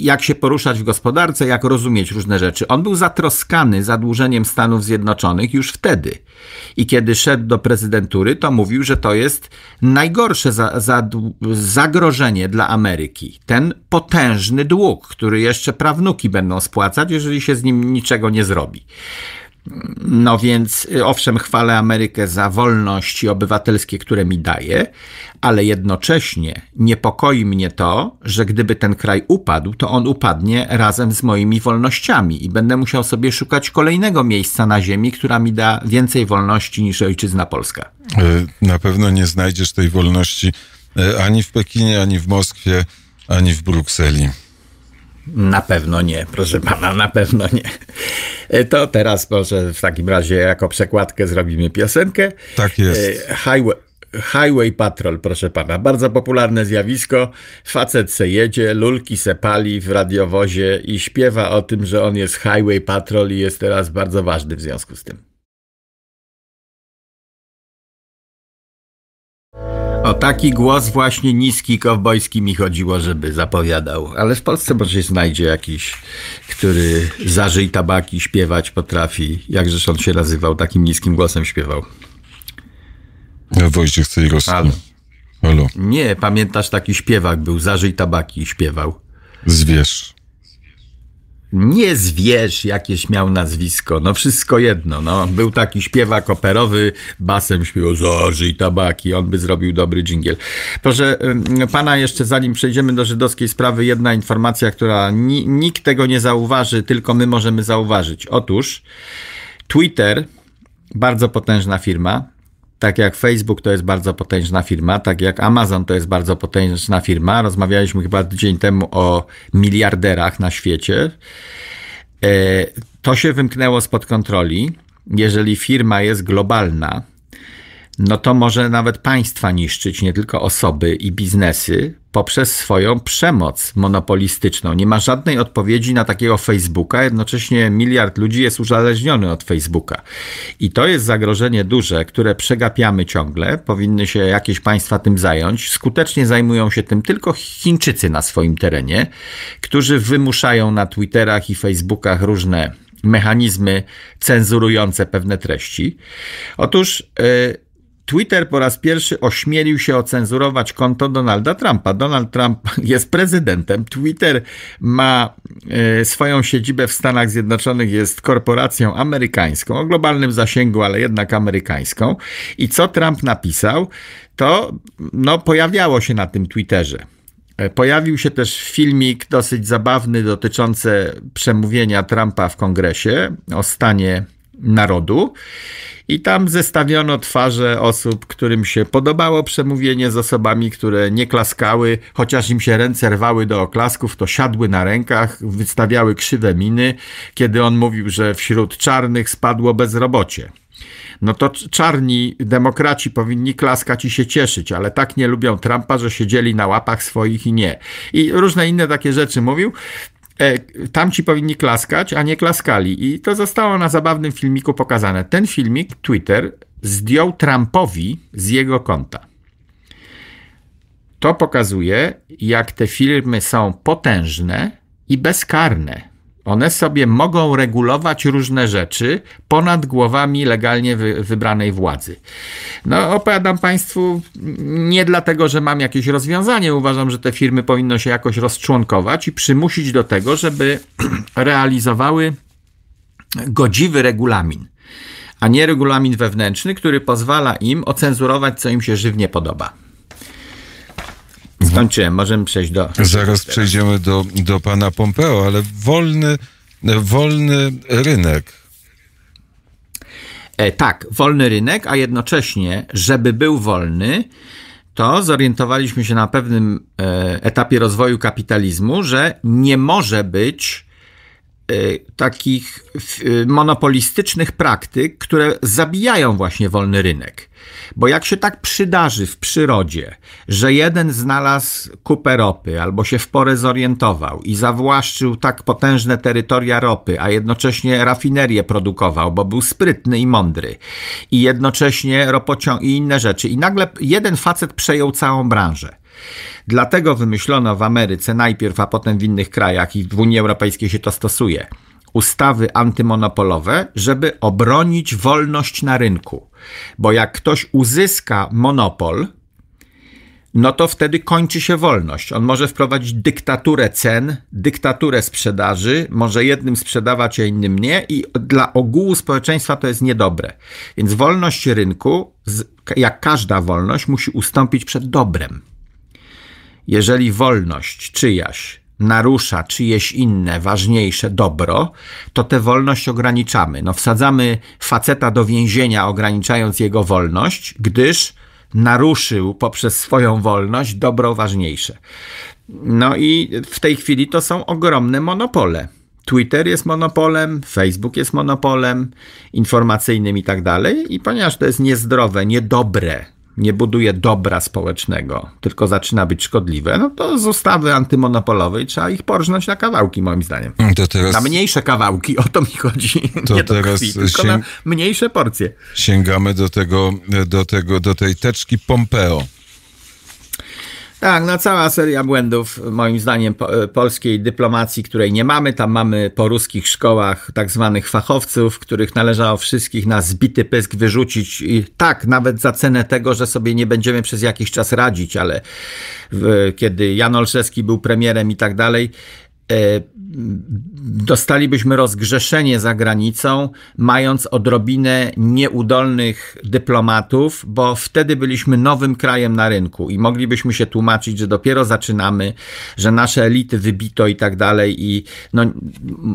jak się poruszać w gospodarce, jak rozumieć różne rzeczy. On był zatroskany zadłużeniem Stanów Zjednoczonych już wtedy. I kiedy szedł do prezydentury, to mówił, że to jest najgorsze za, za, zagrożenie dla Ameryki. Ten potężny dług, który jeszcze prawnuki będą spłacać, jeżeli się z nim niczego nie zrobi. No więc y, owszem, chwalę Amerykę za wolności obywatelskie, które mi daje, ale jednocześnie niepokoi mnie to, że gdyby ten kraj upadł, to on upadnie razem z moimi wolnościami i będę musiał sobie szukać kolejnego miejsca na ziemi, która mi da więcej wolności niż ojczyzna Polska. E, na pewno nie znajdziesz tej wolności e, ani w Pekinie, ani w Moskwie, ani w Brukseli. Na pewno nie, proszę pana, na pewno nie. E, to teraz może w takim razie jako przekładkę zrobimy piosenkę. Tak jest. E, Highway, Highway Patrol, proszę pana. Bardzo popularne zjawisko. Facet se jedzie, lulki se pali w radiowozie i śpiewa o tym, że on jest Highway Patrol i jest teraz bardzo ważny w związku z tym. O taki głos właśnie niski, kowbojski mi chodziło, żeby zapowiadał. Ale w Polsce może się znajdzie jakiś, który zażyj tabaki, śpiewać potrafi. Jakżeż on się nazywał, takim niskim głosem śpiewał. No, Wojciech Cejrowski. Halo. Halo. Nie, pamiętasz taki śpiewak był, zażyj tabaki i śpiewał. Zwierz nie zwierz, jakieś miał nazwisko, no wszystko jedno, no. Był taki śpiewak operowy, basem śpiewał i tabaki, on by zrobił dobry dżingiel. Proszę pana, jeszcze zanim przejdziemy do żydowskiej sprawy, jedna informacja, która ni nikt tego nie zauważy, tylko my możemy zauważyć. Otóż Twitter, bardzo potężna firma, tak jak Facebook to jest bardzo potężna firma, tak jak Amazon to jest bardzo potężna firma. Rozmawialiśmy chyba tydzień temu o miliarderach na świecie. E, to się wymknęło spod kontroli. Jeżeli firma jest globalna, no to może nawet państwa niszczyć, nie tylko osoby i biznesy, poprzez swoją przemoc monopolistyczną. Nie ma żadnej odpowiedzi na takiego Facebooka, jednocześnie miliard ludzi jest uzależniony od Facebooka. I to jest zagrożenie duże, które przegapiamy ciągle. Powinny się jakieś państwa tym zająć. Skutecznie zajmują się tym tylko Chińczycy na swoim terenie, którzy wymuszają na Twitterach i Facebookach różne mechanizmy cenzurujące pewne treści. Otóż yy, Twitter po raz pierwszy ośmielił się ocenzurować konto Donalda Trumpa. Donald Trump jest prezydentem. Twitter ma e, swoją siedzibę w Stanach Zjednoczonych, jest korporacją amerykańską, o globalnym zasięgu, ale jednak amerykańską. I co Trump napisał, to no, pojawiało się na tym Twitterze. E, pojawił się też filmik dosyć zabawny dotyczący przemówienia Trumpa w kongresie o stanie Narodu. I tam zestawiono twarze osób, którym się podobało przemówienie z osobami, które nie klaskały, chociaż im się ręce rwały do oklasków, to siadły na rękach, wystawiały krzywe miny, kiedy on mówił, że wśród czarnych spadło bezrobocie. No to czarni demokraci powinni klaskać i się cieszyć, ale tak nie lubią Trumpa, że siedzieli na łapach swoich i nie. I różne inne takie rzeczy mówił. E, tamci powinni klaskać, a nie klaskali. I to zostało na zabawnym filmiku pokazane. Ten filmik Twitter zdjął Trumpowi z jego konta. To pokazuje, jak te filmy są potężne i bezkarne. One sobie mogą regulować różne rzeczy ponad głowami legalnie wy, wybranej władzy. No, opowiadam Państwu nie dlatego, że mam jakieś rozwiązanie. Uważam, że te firmy powinno się jakoś rozczłonkować i przymusić do tego, żeby realizowały godziwy regulamin, a nie regulamin wewnętrzny, który pozwala im ocenzurować, co im się żywnie podoba możemy przejść do... Zaraz przejdziemy do, do pana Pompeo, ale wolny, wolny rynek. E, tak, wolny rynek, a jednocześnie, żeby był wolny, to zorientowaliśmy się na pewnym e, etapie rozwoju kapitalizmu, że nie może być e, takich e, monopolistycznych praktyk, które zabijają właśnie wolny rynek. Bo jak się tak przydarzy w przyrodzie, że jeden znalazł kupę ropy albo się w porę zorientował i zawłaszczył tak potężne terytoria ropy, a jednocześnie rafinerię produkował, bo był sprytny i mądry, i jednocześnie ropociąg i inne rzeczy, i nagle jeden facet przejął całą branżę. Dlatego wymyślono w Ameryce najpierw, a potem w innych krajach i w Unii Europejskiej się to stosuje – ustawy antymonopolowe, żeby obronić wolność na rynku. Bo jak ktoś uzyska monopol, no to wtedy kończy się wolność. On może wprowadzić dyktaturę cen, dyktaturę sprzedaży, może jednym sprzedawać, a innym nie, i dla ogółu społeczeństwa to jest niedobre. Więc wolność rynku, jak każda wolność, musi ustąpić przed dobrem. Jeżeli wolność czyjaś narusza czyjeś inne, ważniejsze dobro, to tę wolność ograniczamy. No, wsadzamy faceta do więzienia, ograniczając jego wolność, gdyż naruszył poprzez swoją wolność dobro ważniejsze. No i w tej chwili to są ogromne monopole. Twitter jest monopolem, Facebook jest monopolem informacyjnym i tak dalej. I ponieważ to jest niezdrowe, niedobre nie buduje dobra społecznego, tylko zaczyna być szkodliwe, no to z ustawy antymonopolowej trzeba ich porżnąć na kawałki, moim zdaniem. Mm, to teraz... Na mniejsze kawałki, o to mi chodzi. To nie do krwi, sięg... tylko na mniejsze porcje. Sięgamy do tego, do tego, do tej teczki Pompeo. Tak, no cała seria błędów, moim zdaniem, po, e, polskiej dyplomacji, której nie mamy. Tam mamy po ruskich szkołach tak zwanych fachowców, których należało wszystkich na zbity pysk wyrzucić. I tak, nawet za cenę tego, że sobie nie będziemy przez jakiś czas radzić, ale w, kiedy Jan Olszewski był premierem i tak dalej, e, dostalibyśmy rozgrzeszenie za granicą, mając odrobinę nieudolnych dyplomatów, bo wtedy byliśmy nowym krajem na rynku i moglibyśmy się tłumaczyć, że dopiero zaczynamy, że nasze elity wybito i tak dalej i no,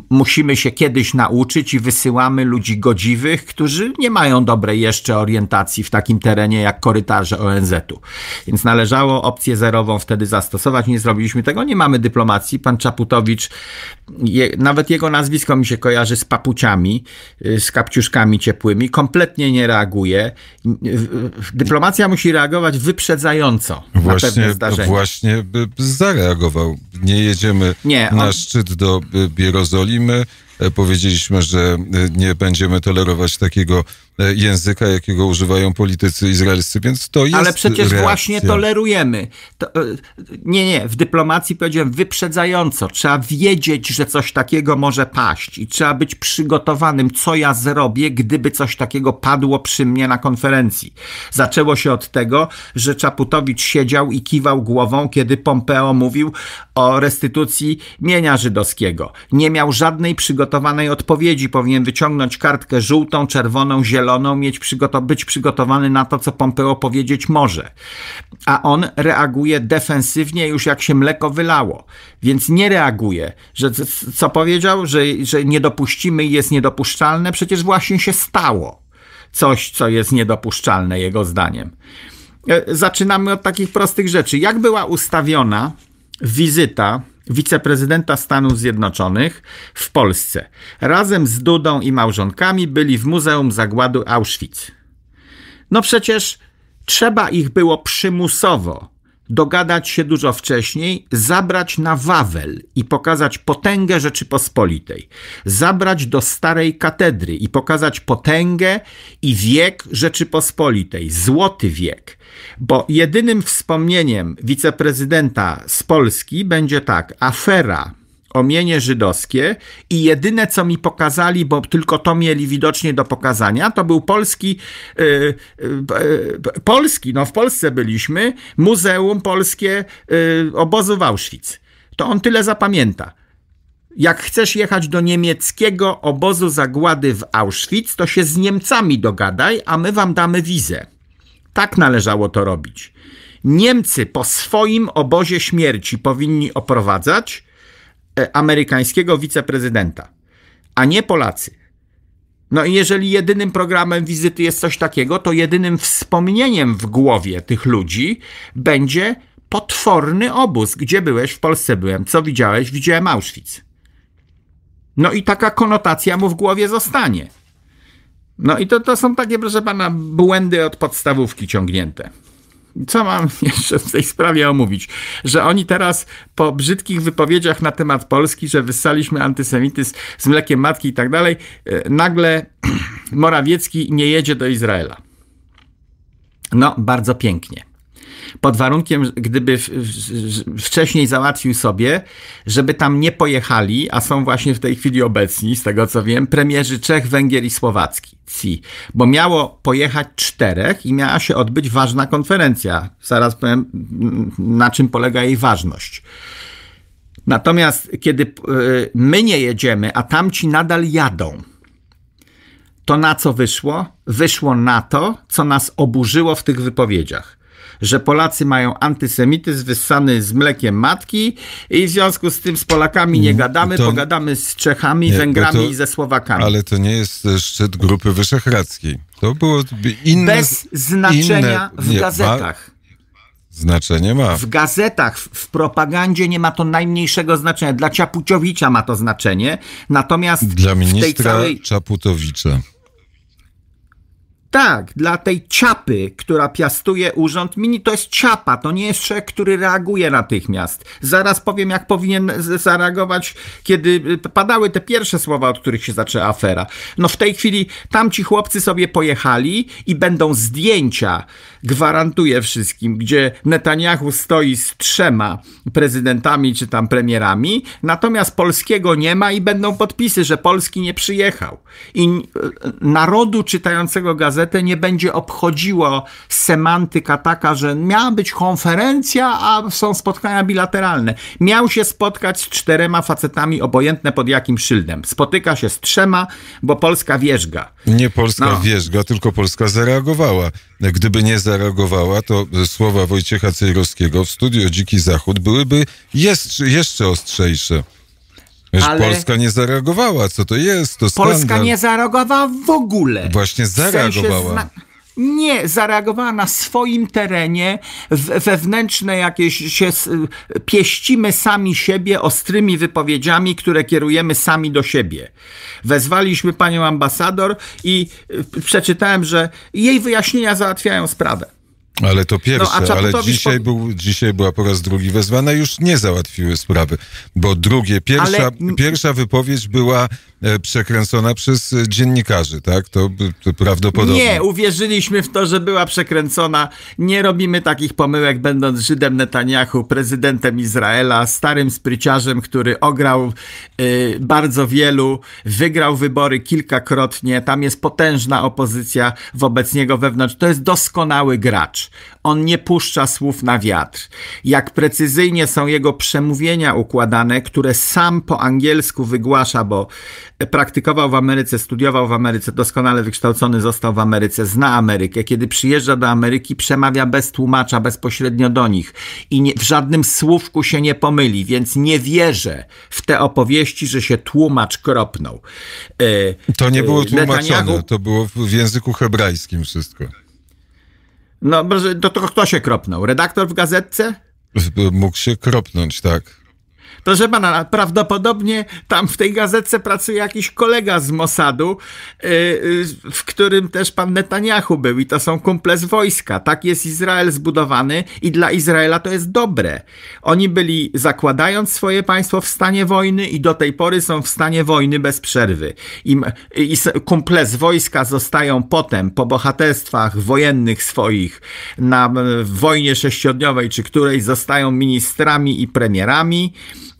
musimy się kiedyś nauczyć i wysyłamy ludzi godziwych, którzy nie mają dobrej jeszcze orientacji w takim terenie jak korytarze ONZ-u. Więc należało opcję zerową wtedy zastosować, nie zrobiliśmy tego, nie mamy dyplomacji. Pan Czaputowicz je, nawet jego nazwisko mi się kojarzy z papuciami, y, z kapciuszkami ciepłymi. Kompletnie nie reaguje. Dyplomacja musi reagować wyprzedzająco właśnie, na pewne zdarzenia. Właśnie zareagował. Nie jedziemy nie, on... na szczyt do y, Jerozolimy E, powiedzieliśmy, że e, nie będziemy tolerować takiego e, języka, jakiego używają politycy izraelscy, więc to jest Ale przecież reakcja. właśnie tolerujemy. To, nie, nie, w dyplomacji powiedziałem wyprzedzająco. Trzeba wiedzieć, że coś takiego może paść i trzeba być przygotowanym, co ja zrobię, gdyby coś takiego padło przy mnie na konferencji. Zaczęło się od tego, że Czaputowicz siedział i kiwał głową, kiedy Pompeo mówił o restytucji mienia żydowskiego. Nie miał żadnej przygotowania przygotowanej odpowiedzi. Powinien wyciągnąć kartkę żółtą, czerwoną, zieloną, mieć przygoto być przygotowany na to, co Pompeo powiedzieć może. A on reaguje defensywnie już jak się mleko wylało. Więc nie reaguje, że co powiedział, że, że nie dopuścimy i jest niedopuszczalne. Przecież właśnie się stało coś, co jest niedopuszczalne jego zdaniem. E, zaczynamy od takich prostych rzeczy. Jak była ustawiona wizyta wiceprezydenta Stanów Zjednoczonych w Polsce. Razem z Dudą i małżonkami byli w Muzeum Zagładu Auschwitz. No przecież trzeba ich było przymusowo dogadać się dużo wcześniej, zabrać na Wawel i pokazać potęgę Rzeczypospolitej, zabrać do Starej Katedry i pokazać potęgę i wiek Rzeczypospolitej, złoty wiek. Bo jedynym wspomnieniem wiceprezydenta z Polski będzie tak, afera omienie żydowskie i jedyne co mi pokazali, bo tylko to mieli widocznie do pokazania, to był polski, yy, yy, polski, no w Polsce byliśmy, Muzeum Polskie yy, Obozu w Auschwitz. To on tyle zapamięta. Jak chcesz jechać do niemieckiego obozu zagłady w Auschwitz, to się z Niemcami dogadaj, a my wam damy wizę. Tak należało to robić. Niemcy po swoim obozie śmierci powinni oprowadzać, E, amerykańskiego wiceprezydenta, a nie Polacy. No i jeżeli jedynym programem wizyty jest coś takiego, to jedynym wspomnieniem w głowie tych ludzi będzie potworny obóz. Gdzie byłeś? W Polsce byłem. Co widziałeś? Widziałem Auschwitz. No i taka konotacja mu w głowie zostanie. No i to, to są takie, proszę pana, błędy od podstawówki ciągnięte co mam jeszcze w tej sprawie omówić? Że oni teraz po brzydkich wypowiedziach na temat Polski, że wyssaliśmy antysemityzm z mlekiem matki i tak dalej, e, nagle Morawiecki nie jedzie do Izraela. No, bardzo pięknie pod warunkiem, gdyby wcześniej załatwił sobie, żeby tam nie pojechali, a są właśnie w tej chwili obecni, z tego co wiem, premierzy Czech, Węgier i Słowacji. Bo miało pojechać czterech i miała się odbyć ważna konferencja. Zaraz powiem, mm, na czym polega jej ważność. Natomiast kiedy y, my nie jedziemy, a tamci nadal jadą, to na co wyszło? Wyszło na to, co nas oburzyło w tych wypowiedziach że Polacy mają antysemityzm wyssany z mlekiem matki i w związku z tym z Polakami nie mhm. gadamy, to... pogadamy z Czechami, nie, Węgrami to... i ze Słowakami. Ale to nie jest szczyt Grupy Wyszehradzkiej. To było inne... Bez znaczenia inne... w nie, gazetach. Ma... Znaczenie ma. W gazetach, w propagandzie nie ma to najmniejszego znaczenia. Dla Czaputowicza ma to znaczenie, natomiast dla ministra w tej całej... Czaputowicza. Tak, dla tej ciapy, która piastuje urząd mini, to jest ciapa, to nie jest człowiek, który reaguje natychmiast. Zaraz powiem, jak powinien zareagować, kiedy y, padały te pierwsze słowa, od których się zaczęła afera. No w tej chwili tamci chłopcy sobie pojechali i będą zdjęcia gwarantuje wszystkim, gdzie Netanyahu stoi z trzema prezydentami czy tam premierami, natomiast polskiego nie ma i będą podpisy, że Polski nie przyjechał. I narodu czytającego gazetę nie będzie obchodziło semantyka taka, że miała być konferencja, a są spotkania bilateralne. Miał się spotkać z czterema facetami, obojętne pod jakim szyldem. Spotyka się z trzema, bo Polska wierzga. Nie Polska no. wierzga, tylko Polska zareagowała gdyby nie zareagowała, to słowa Wojciecha Cejrowskiego w studio Dziki Zachód byłyby jeszcze ostrzejsze. Wiesz, Ale... Polska nie zareagowała. Co to jest? To Polska nie zareagowała w ogóle. Właśnie zareagowała. W sensie zna... Nie, zareagowała na swoim terenie, wewnętrzne jakieś się pieścimy sami siebie ostrymi wypowiedziami, które kierujemy sami do siebie. Wezwaliśmy panią ambasador i y, przeczytałem, że jej wyjaśnienia załatwiają sprawę. Ale to pierwsze, no, ale dzisiaj, po... był, dzisiaj była po raz drugi wezwana, już nie załatwiły sprawy, bo drugie, pierwsza, ale... pierwsza wypowiedź była E, przekręcona przez dziennikarzy, tak? To, to, prawdopodobnie. Nie, uwierzyliśmy w to, że była przekręcona. Nie robimy takich pomyłek, będąc Żydem Netanyahu, prezydentem Izraela, starym spryciarzem, który ograł y, bardzo wielu, wygrał wybory kilkakrotnie. Tam jest potężna opozycja wobec niego wewnątrz. To jest doskonały gracz. On nie puszcza słów na wiatr. Jak precyzyjnie są jego przemówienia układane, które sam po angielsku wygłasza, bo praktykował w Ameryce, studiował w Ameryce, doskonale wykształcony został w Ameryce, zna Amerykę. Kiedy przyjeżdża do Ameryki, przemawia bez tłumacza, bezpośrednio do nich i nie, w żadnym słówku się nie pomyli, więc nie wierzę w te opowieści, że się tłumacz kropnął. E, to nie było e, tłumaczone, Netanyahu... to było w języku hebrajskim wszystko. No, to, to kto się kropnął? Redaktor w gazetce? Mógł się kropnąć, tak. Proszę pana, prawdopodobnie tam w tej gazetce pracuje jakiś kolega z Mossadu, y, y, w którym też pan Netanyahu był i to są kumple z wojska. Tak jest Izrael zbudowany i dla Izraela to jest dobre. Oni byli zakładając swoje państwo w stanie wojny i do tej pory są w stanie wojny bez przerwy. Im, i kumple z wojska zostają potem po bohaterstwach wojennych swoich na wojnie sześciodniowej czy której zostają ministrami i premierami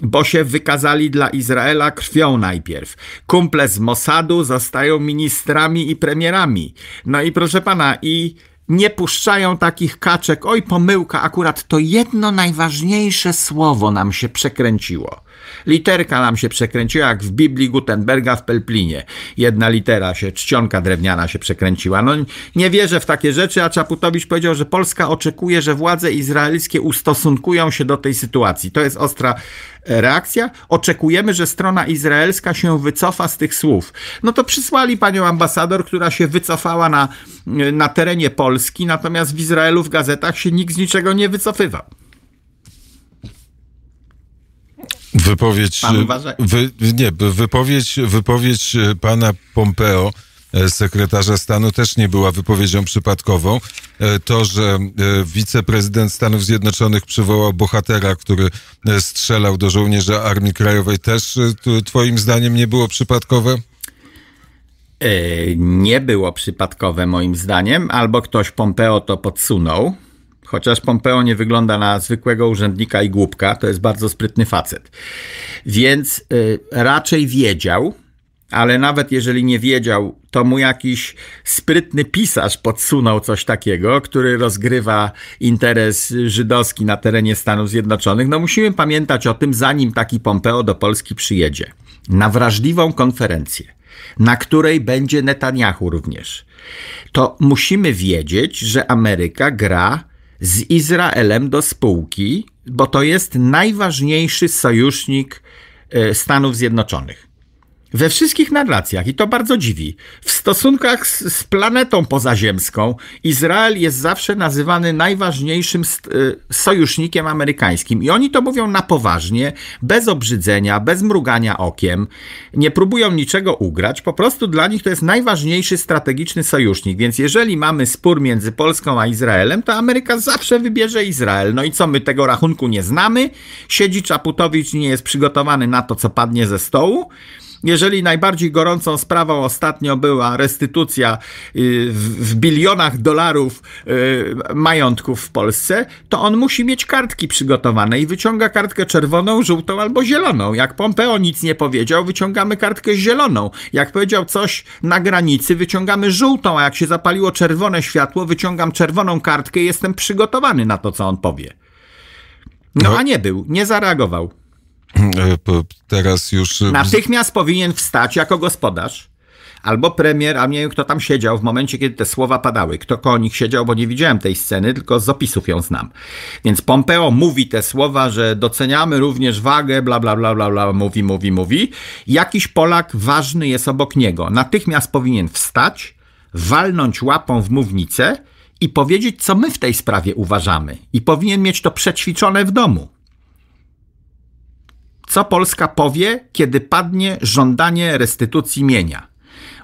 bo się wykazali dla Izraela krwią najpierw. Kumple z Mossadu zostają ministrami i premierami. No i proszę pana, i nie puszczają takich kaczek. Oj, pomyłka, akurat to jedno najważniejsze słowo nam się przekręciło. Literka nam się przekręciła, jak w Biblii Gutenberga w Pelplinie. Jedna litera się, czcionka drewniana się przekręciła. No nie wierzę w takie rzeczy, a Czaputowicz powiedział, że Polska oczekuje, że władze izraelskie ustosunkują się do tej sytuacji. To jest ostra e, reakcja. Oczekujemy, że strona izraelska się wycofa z tych słów. No to przysłali panią ambasador, która się wycofała na, e, na terenie Polski, natomiast w Izraelu w gazetach się nikt z niczego nie wycofywał. Wypowiedź, wy, nie, wypowiedź, wypowiedź pana Pompeo, e, sekretarza stanu, też nie była wypowiedzią przypadkową. E, to, że e, wiceprezydent Stanów Zjednoczonych przywołał bohatera, który strzelał do żołnierza Armii Krajowej, też twoim zdaniem nie było przypadkowe? Nie było przypadkowe moim zdaniem, albo ktoś Pompeo to podsunął Chociaż Pompeo nie wygląda na zwykłego urzędnika i głupka, to jest bardzo sprytny facet. Więc y, raczej wiedział, ale nawet jeżeli nie wiedział, to mu jakiś sprytny pisarz podsunął coś takiego, który rozgrywa interes żydowski na terenie Stanów Zjednoczonych. No musimy pamiętać o tym, zanim taki Pompeo do Polski przyjedzie. Na wrażliwą konferencję, na której będzie Netanyahu również. To musimy wiedzieć, że Ameryka gra z Izraelem do spółki, bo to jest najważniejszy sojusznik e, Stanów Zjednoczonych we wszystkich narracjach, i to bardzo dziwi, w stosunkach z, z planetą pozaziemską, Izrael jest zawsze nazywany najważniejszym y, sojusznikiem amerykańskim. I oni to mówią na poważnie, bez obrzydzenia, bez mrugania okiem, nie próbują niczego ugrać, po prostu dla nich to jest najważniejszy strategiczny sojusznik. Więc jeżeli mamy spór między Polską a Izraelem, to Ameryka zawsze wybierze Izrael. No i co my tego rachunku nie znamy? Siedzi Czaputowicz nie jest przygotowany na to, co padnie ze stołu. Jeżeli najbardziej gorącą sprawą ostatnio była restytucja y, w bilionach dolarów y, majątków w Polsce, to on musi mieć kartki przygotowane i wyciąga kartkę czerwoną, żółtą albo zieloną. Jak Pompeo nic nie powiedział, wyciągamy kartkę zieloną. Jak powiedział coś na granicy, wyciągamy żółtą, a jak się zapaliło czerwone światło, wyciągam czerwoną kartkę i jestem przygotowany na to, co on powie. No, no. a nie był, nie zareagował. E, teraz już... E, Natychmiast powinien wstać jako gospodarz albo premier, a nie wiem kto tam siedział w momencie, kiedy te słowa padały. Kto koło nich siedział, bo nie widziałem tej sceny, tylko z opisów ją znam. Więc Pompeo mówi te słowa, że doceniamy również wagę, bla, bla, bla, bla, bla, mówi, mówi, mówi. Jakiś Polak ważny jest obok niego. Natychmiast powinien wstać, walnąć łapą w mównicę i powiedzieć, co my w tej sprawie uważamy. I powinien mieć to przećwiczone w domu. Co Polska powie, kiedy padnie żądanie restytucji mienia?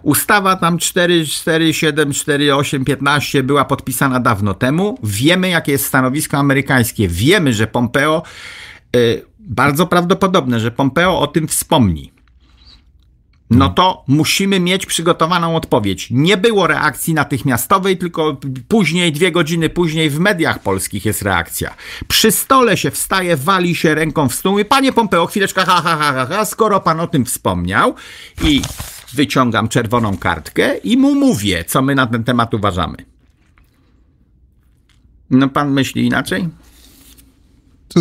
Ustawa tam 4, 4, 7, 4, 8, 15 była podpisana dawno temu. Wiemy, jakie jest stanowisko amerykańskie. Wiemy, że Pompeo, yy, bardzo prawdopodobne, że Pompeo o tym wspomni no to musimy mieć przygotowaną odpowiedź. Nie było reakcji natychmiastowej, tylko później, dwie godziny później w mediach polskich jest reakcja. Przy stole się wstaje, wali się ręką w stół i panie Pompeo, chwileczkę, ha, ha, ha, ha, skoro pan o tym wspomniał i wyciągam czerwoną kartkę i mu mówię, co my na ten temat uważamy. No pan myśli inaczej? To,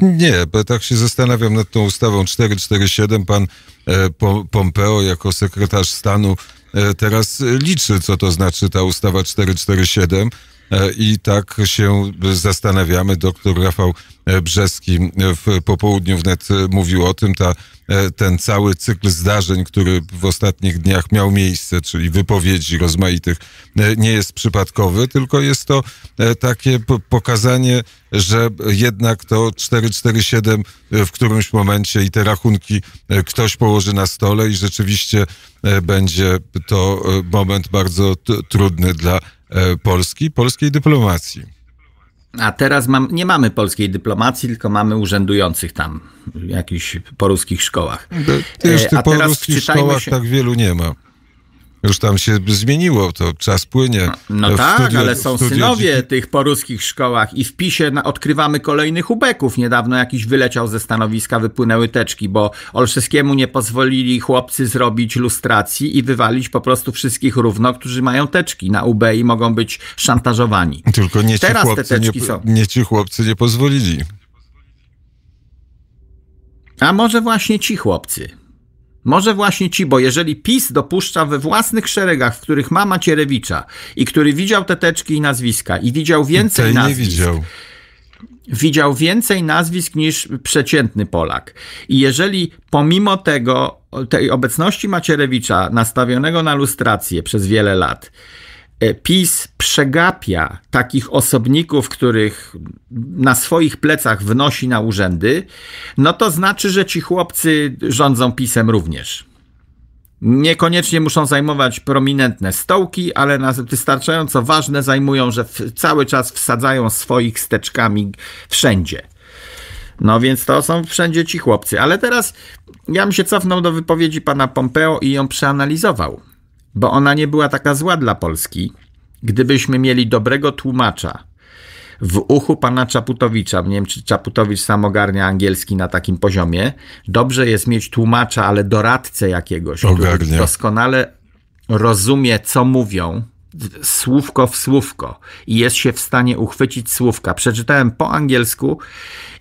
nie, bo tak się zastanawiam nad tą ustawą 447. Pan e, Pompeo jako sekretarz stanu e, teraz liczy, co to znaczy ta ustawa 447. E, I tak się zastanawiamy. Doktor Rafał Brzeski w popołudniu wnet mówił o tym. Ta E, ten cały cykl zdarzeń, który w ostatnich dniach miał miejsce, czyli wypowiedzi rozmaitych, e, nie jest przypadkowy, tylko jest to e, takie pokazanie, że jednak to 447 w którymś momencie i te rachunki ktoś położy na stole i rzeczywiście będzie to moment bardzo trudny dla Polski, polskiej dyplomacji. A teraz mam, nie mamy polskiej dyplomacji, tylko mamy urzędujących tam w jakichś poruskich szkołach. Też e, teraz e, poruskich szkołach się... tak wielu nie ma już tam się zmieniło, to czas płynie. No, no tak, studio, ale są synowie dziki. tych poruskich szkołach i w PiSie odkrywamy kolejnych ubeków. Niedawno jakiś wyleciał ze stanowiska, wypłynęły teczki, bo Olszewskiemu nie pozwolili chłopcy zrobić lustracji i wywalić po prostu wszystkich równo, którzy mają teczki na UB i mogą być szantażowani. Tylko nie ci, Teraz chłopcy, te teczki nie, są. nie ci chłopcy nie pozwolili. A może właśnie ci chłopcy? Może właśnie ci, bo jeżeli PiS dopuszcza we własnych szeregach, w których ma Macierewicza i który widział te teczki i nazwiska i widział więcej nazwisk... Widział. widział więcej nazwisk niż przeciętny Polak. I jeżeli pomimo tego, tej obecności Macierewicza nastawionego na lustrację przez wiele lat, E, PiS przegapia takich osobników, których na swoich plecach wnosi na urzędy, no to znaczy, że ci chłopcy rządzą PiSem również. Niekoniecznie muszą zajmować prominentne stołki, ale wystarczająco ważne zajmują, że cały czas wsadzają swoich steczkami wszędzie. No więc to są wszędzie ci chłopcy. Ale teraz ja bym się cofnął do wypowiedzi pana Pompeo i ją przeanalizował bo ona nie była taka zła dla Polski, gdybyśmy mieli dobrego tłumacza w uchu pana Czaputowicza, nie wiem czy Czaputowicz sam ogarnia angielski na takim poziomie, dobrze jest mieć tłumacza, ale doradcę jakiegoś, ogarnia. który doskonale rozumie, co mówią, słówko w słówko i jest się w stanie uchwycić słówka. Przeczytałem po angielsku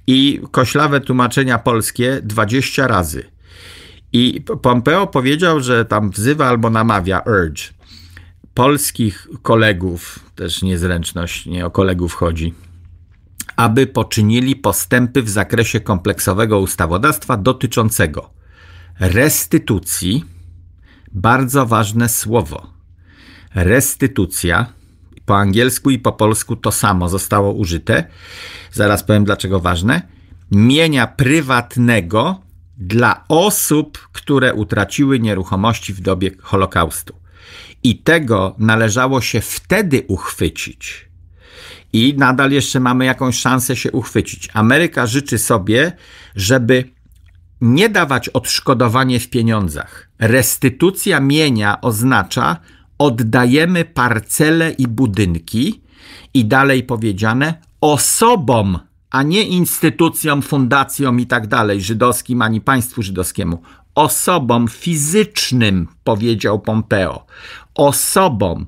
i koślawe tłumaczenia polskie 20 razy. I Pompeo powiedział, że tam wzywa albo namawia, urge, polskich kolegów, też niezręczność, nie o kolegów chodzi, aby poczynili postępy w zakresie kompleksowego ustawodawstwa dotyczącego restytucji. Bardzo ważne słowo. Restytucja po angielsku i po polsku to samo zostało użyte. Zaraz powiem dlaczego ważne. Mienia prywatnego dla osób, które utraciły nieruchomości w dobie Holokaustu. I tego należało się wtedy uchwycić. I nadal jeszcze mamy jakąś szansę się uchwycić. Ameryka życzy sobie, żeby nie dawać odszkodowanie w pieniądzach. Restytucja mienia oznacza oddajemy parcele i budynki i dalej powiedziane osobom a nie instytucjom, fundacjom i tak dalej, żydowskim, ani państwu żydowskiemu. Osobom fizycznym, powiedział Pompeo, osobom,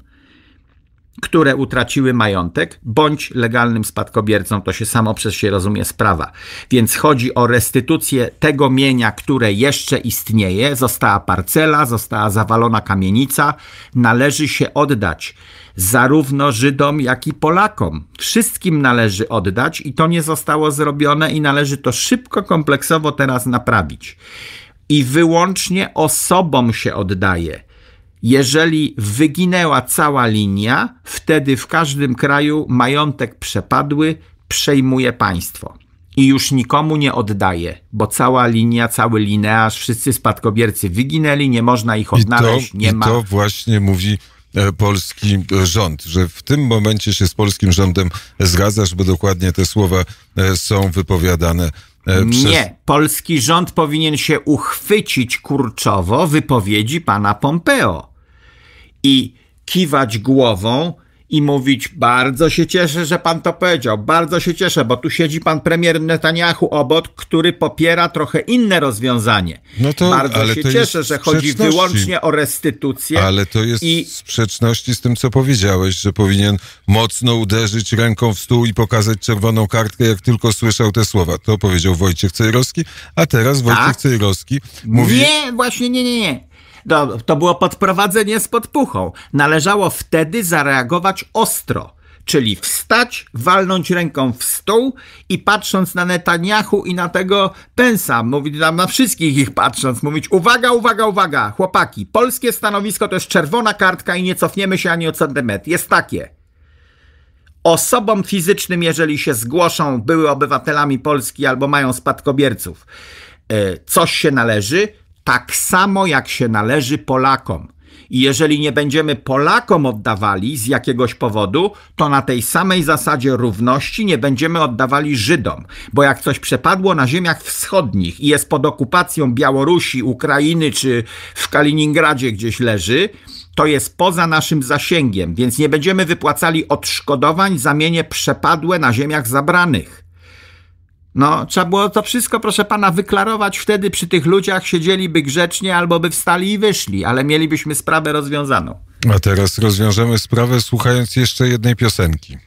które utraciły majątek, bądź legalnym spadkobiercą, to się samo przez się rozumie sprawa. Więc chodzi o restytucję tego mienia, które jeszcze istnieje. Została parcela, została zawalona kamienica, należy się oddać zarówno Żydom, jak i Polakom. Wszystkim należy oddać i to nie zostało zrobione i należy to szybko, kompleksowo teraz naprawić. I wyłącznie osobom się oddaje. Jeżeli wyginęła cała linia, wtedy w każdym kraju majątek przepadły przejmuje państwo i już nikomu nie oddaje, bo cała linia, cały linearz, wszyscy spadkobiercy wyginęli, nie można ich odnaleźć, I to, nie i ma. To właśnie mówi E, polski rząd, że w tym momencie się z polskim rządem zgadzasz, bo dokładnie te słowa e, są wypowiadane. E, przez... Nie, polski rząd powinien się uchwycić kurczowo wypowiedzi pana Pompeo i kiwać głową, i mówić: Bardzo się cieszę, że pan to powiedział, bardzo się cieszę, bo tu siedzi pan premier Netanyahu obok, który popiera trochę inne rozwiązanie. No to, bardzo się to cieszę, że chodzi wyłącznie o restytucję. Ale to jest i... sprzeczności z tym, co powiedziałeś, że powinien mocno uderzyć ręką w stół i pokazać czerwoną kartkę, jak tylko słyszał te słowa. To powiedział Wojciech Cejrowski, a teraz Wojciech tak? Cejrowski mówi... Nie, właśnie nie, nie, nie. To, to było podprowadzenie z podpuchą. Należało wtedy zareagować ostro czyli wstać, walnąć ręką w stół i patrząc na Netanyahu i na tego Pensa, mówić nam na wszystkich ich patrząc, mówić uwaga, uwaga, uwaga, chłopaki, polskie stanowisko to jest czerwona kartka i nie cofniemy się ani o centymetr. Jest takie. Osobom fizycznym, jeżeli się zgłoszą, były obywatelami Polski albo mają spadkobierców, e, coś się należy, tak samo jak się należy Polakom. I jeżeli nie będziemy Polakom oddawali z jakiegoś powodu, to na tej samej zasadzie równości nie będziemy oddawali Żydom, bo jak coś przepadło na ziemiach wschodnich i jest pod okupacją Białorusi, Ukrainy czy w Kaliningradzie gdzieś leży, to jest poza naszym zasięgiem, więc nie będziemy wypłacali odszkodowań za mienie przepadłe na ziemiach zabranych. No, trzeba było to wszystko, proszę pana, wyklarować wtedy przy tych ludziach, siedzieliby grzecznie albo by wstali i wyszli, ale mielibyśmy sprawę rozwiązaną. A teraz rozwiążemy sprawę słuchając jeszcze jednej piosenki.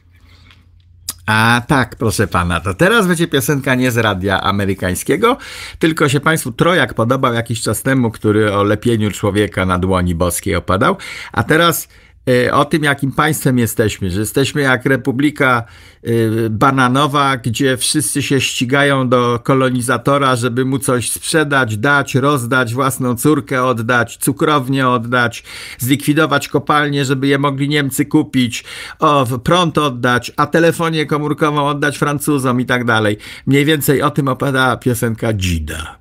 A tak, proszę pana, to teraz będzie piosenka nie z radia amerykańskiego, tylko się państwu Trojak podobał jakiś czas temu, który o lepieniu człowieka na dłoni boskiej opadał, a teraz E, o tym, jakim państwem jesteśmy, że jesteśmy jak Republika e, Bananowa, gdzie wszyscy się ścigają do kolonizatora, żeby mu coś sprzedać, dać, rozdać, własną córkę oddać, cukrownię oddać, zlikwidować kopalnie, żeby je mogli Niemcy kupić, o, prąd oddać, a telefonię komórkową oddać Francuzom i tak dalej. Mniej więcej o tym opada piosenka Dzida.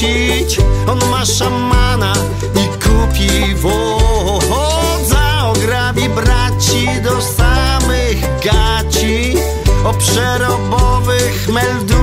wrócić On ma szamana i kupi wodza Ograbi braci do samych gaci O przerobowych meldów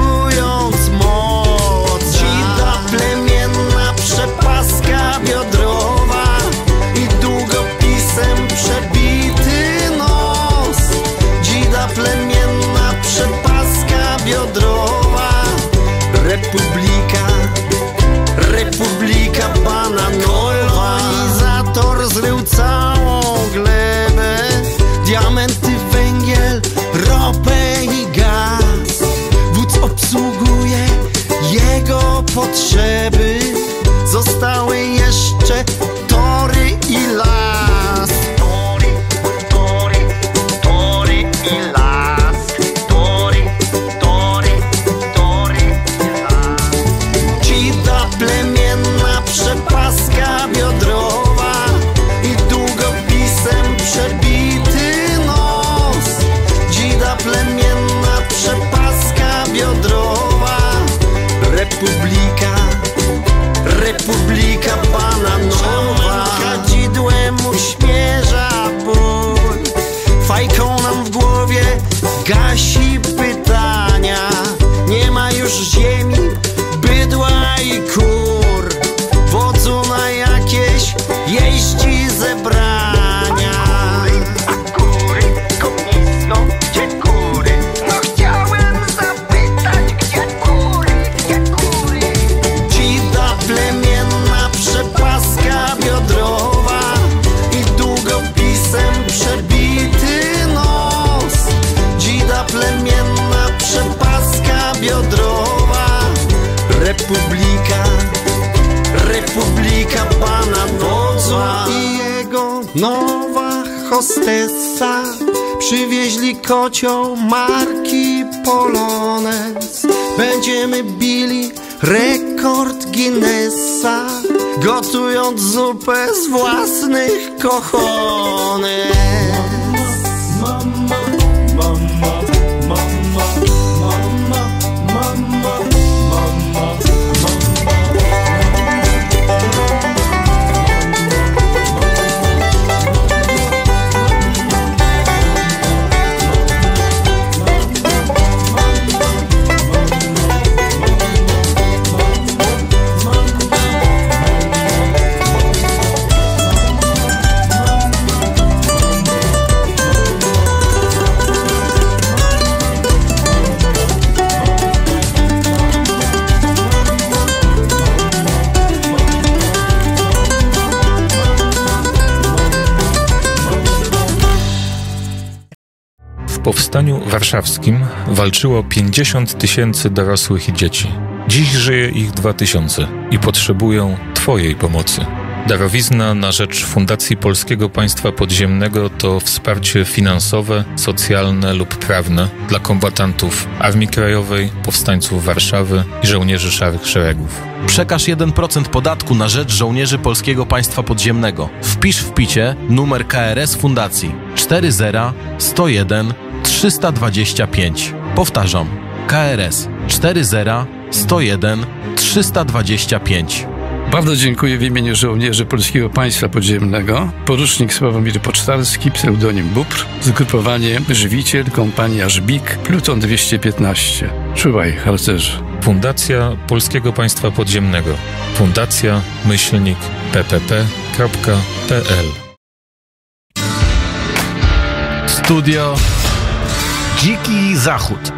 Masując zupę z własnych kochonych. powstaniu warszawskim walczyło 50 tysięcy dorosłych i dzieci. Dziś żyje ich 2000 i potrzebują Twojej pomocy. Darowizna na rzecz Fundacji Polskiego Państwa Podziemnego to wsparcie finansowe, socjalne lub prawne dla kombatantów Armii Krajowej, powstańców Warszawy i żołnierzy Szarych Szeregów. Przekaż 1% podatku na rzecz żołnierzy Polskiego Państwa Podziemnego. Wpisz w picie numer KRS Fundacji 40 101 325. Powtarzam. KRS 40 101 325. Bardzo dziękuję w imieniu żołnierzy Polskiego Państwa Podziemnego. Porusznik Sławomir Pocztalski, pseudonim Bupr, zgrupowanie Żywiciel, kompania Żbik, Pluton 215. Czuwaj, harcerze. Fundacja Polskiego Państwa Podziemnego. Fundacja myślnik ppp.pl Studio Dziki Zachód.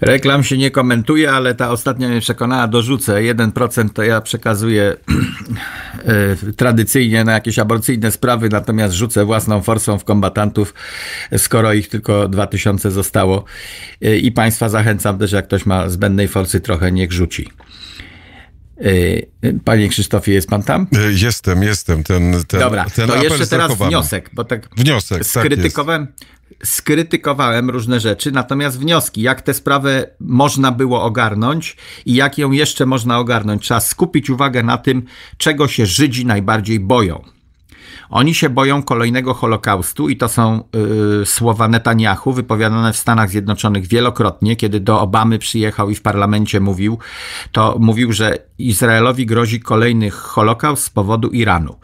Reklam się nie komentuje, ale ta ostatnia mnie przekonała, dorzucę. 1% to ja przekazuję e, tradycyjnie na jakieś aborcyjne sprawy, natomiast rzucę własną forsą w kombatantów, skoro ich tylko 2000 zostało. E, I Państwa zachęcam też, jak ktoś ma zbędnej forsy, trochę niech rzuci. E, panie Krzysztofie, jest pan tam? Jestem, jestem. Ten, ten, Dobra, ten to jeszcze teraz wniosek, bo tak wniosek, tak skrytykowałem. Tak skrytykowałem różne rzeczy, natomiast wnioski, jak tę sprawę można było ogarnąć i jak ją jeszcze można ogarnąć. Trzeba skupić uwagę na tym, czego się Żydzi najbardziej boją. Oni się boją kolejnego Holokaustu i to są yy, słowa Netanyahu wypowiadane w Stanach Zjednoczonych wielokrotnie, kiedy do Obamy przyjechał i w parlamencie mówił, to mówił, że Izraelowi grozi kolejny Holokaust z powodu Iranu.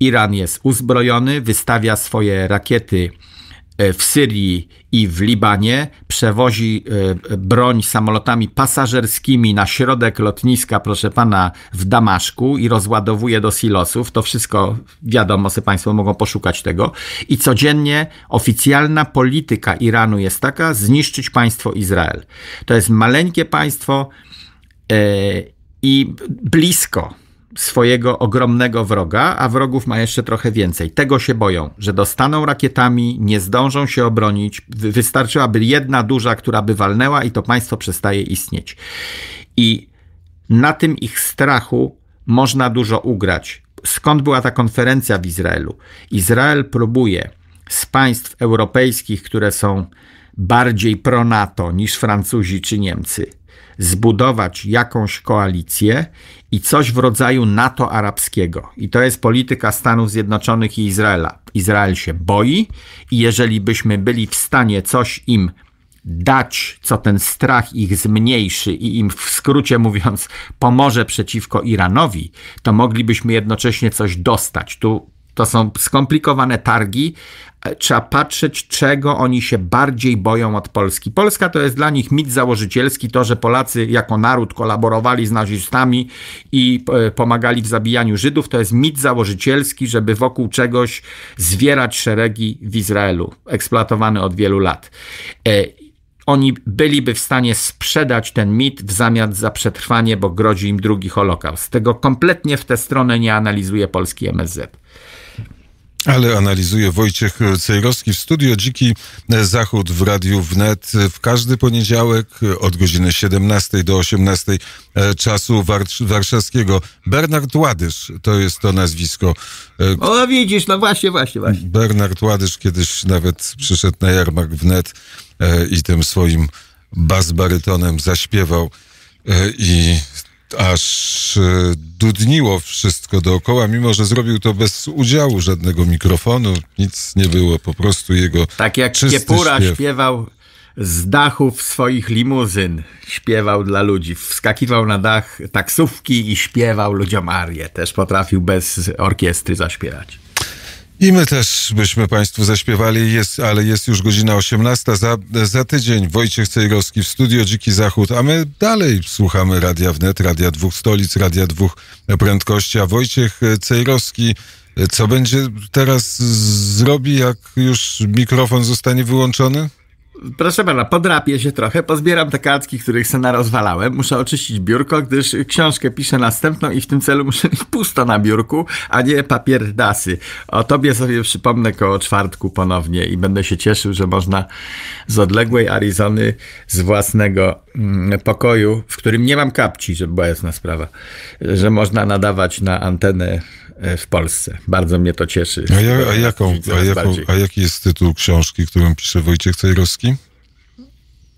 Iran jest uzbrojony, wystawia swoje rakiety E, w Syrii i w Libanie, przewozi e, broń samolotami pasażerskimi na środek lotniska, proszę pana, w Damaszku i rozładowuje do silosów. To wszystko wiadomo, se państwo mogą poszukać tego. I codziennie oficjalna polityka Iranu jest taka: zniszczyć państwo Izrael. To jest maleńkie państwo. E, i blisko swojego ogromnego wroga, a wrogów ma jeszcze trochę więcej. Tego się boją, że dostaną rakietami, nie zdążą się obronić. Wystarczyłaby jedna duża, która by walnęła i to państwo przestaje istnieć. I na tym ich strachu można dużo ugrać. Skąd była ta konferencja w Izraelu? Izrael próbuje z państw europejskich, które są bardziej pro NATO niż Francuzi czy Niemcy, zbudować jakąś koalicję i coś w rodzaju NATO arabskiego. I to jest polityka Stanów Zjednoczonych i Izraela. Izrael się boi i jeżeli byśmy byli w stanie coś im dać, co ten strach ich zmniejszy i im w skrócie mówiąc pomoże przeciwko Iranowi, to moglibyśmy jednocześnie coś dostać. Tu to są skomplikowane targi. E, trzeba patrzeć, czego oni się bardziej boją od Polski. Polska to jest dla nich mit założycielski, to, że Polacy jako naród kolaborowali z nazistami i e, pomagali w zabijaniu Żydów, to jest mit założycielski, żeby wokół czegoś zwierać szeregi w Izraelu, eksploatowany od wielu lat e, oni byliby w stanie sprzedać ten mit w zamian za przetrwanie, bo grozi im drugi Holokaust. Tego kompletnie w tę stronę nie analizuje polski MSZ. Ale analizuje Wojciech Cejrowski w studio Dziki Zachód w Radiu Wnet w każdy poniedziałek od godziny 17 do 18 e, czasu warszawskiego. Bernard Ładysz to jest to nazwisko. E, o, widzisz, no właśnie, właśnie, właśnie. Bernard Ładysz kiedyś nawet przyszedł na jarmark Wnet e, i tym swoim bas barytonem zaśpiewał i aż e, dudniło wszystko dookoła, mimo że zrobił to bez udziału żadnego mikrofonu, nic nie było, po prostu jego. Tak jak Kiepura śpiew. śpiewał z dachów swoich limuzyn, śpiewał dla ludzi, wskakiwał na dach taksówki i śpiewał ludziom arię. Też potrafił bez orkiestry zaśpiewać. I my też byśmy Państwu zaśpiewali, jest, ale jest już godzina 18. Za, za tydzień Wojciech Cejrowski w studio Dziki Zachód, a my dalej słuchamy Radia Wnet, Radia Dwóch Stolic, Radia Dwóch Prędkości, a Wojciech Cejrowski co będzie teraz zrobi, jak już mikrofon zostanie wyłączony? Proszę pana, podrapię się trochę, pozbieram te kartki, których sena narozwalałem. Muszę oczyścić biurko, gdyż książkę piszę następną i w tym celu muszę mieć pusto na biurku, a nie papier dasy. O tobie sobie przypomnę koło czwartku ponownie i będę się cieszył, że można z odległej Arizony, z własnego mm, pokoju, w którym nie mam kapci, żeby była jasna sprawa, że można nadawać na antenę E, w Polsce. Bardzo mnie to cieszy. A, ja, a, jaką, a, jaką, a jaki jest tytuł książki, którą pisze Wojciech Cejrowski?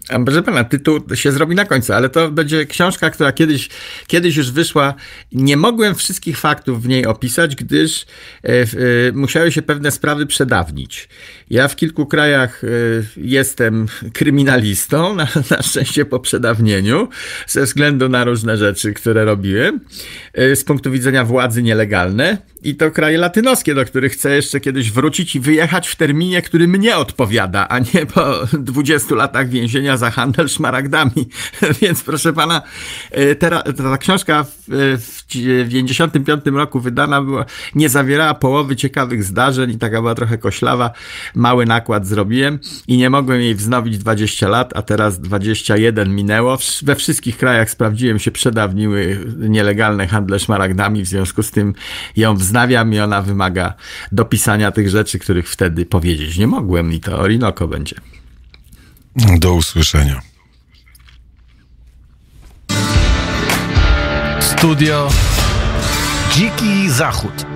A proszę pana, tytuł się zrobi na końcu, ale to będzie książka, która kiedyś, kiedyś już wyszła. Nie mogłem wszystkich faktów w niej opisać, gdyż y, y, musiały się pewne sprawy przedawnić. Ja w kilku krajach y, jestem kryminalistą, na, na szczęście po przedawnieniu, ze względu na różne rzeczy, które robiłem, y, z punktu widzenia władzy nielegalne. I to kraje latynoskie, do których chcę jeszcze kiedyś wrócić i wyjechać w terminie, który mnie odpowiada, a nie po 20 latach więzienia za handel szmaragdami. Więc proszę pana, y, ta, ta książka w, 1995 roku wydana była, nie zawierała połowy ciekawych zdarzeń i taka była trochę koślawa mały nakład zrobiłem i nie mogłem jej wznowić 20 lat, a teraz 21 minęło. We wszystkich krajach sprawdziłem się, przedawniły nielegalne handle szmaragdami, w związku z tym ją wznawiam i ona wymaga dopisania tych rzeczy, których wtedy powiedzieć nie mogłem i to Orinoko będzie. Do usłyszenia. Studio Dziki Zachód.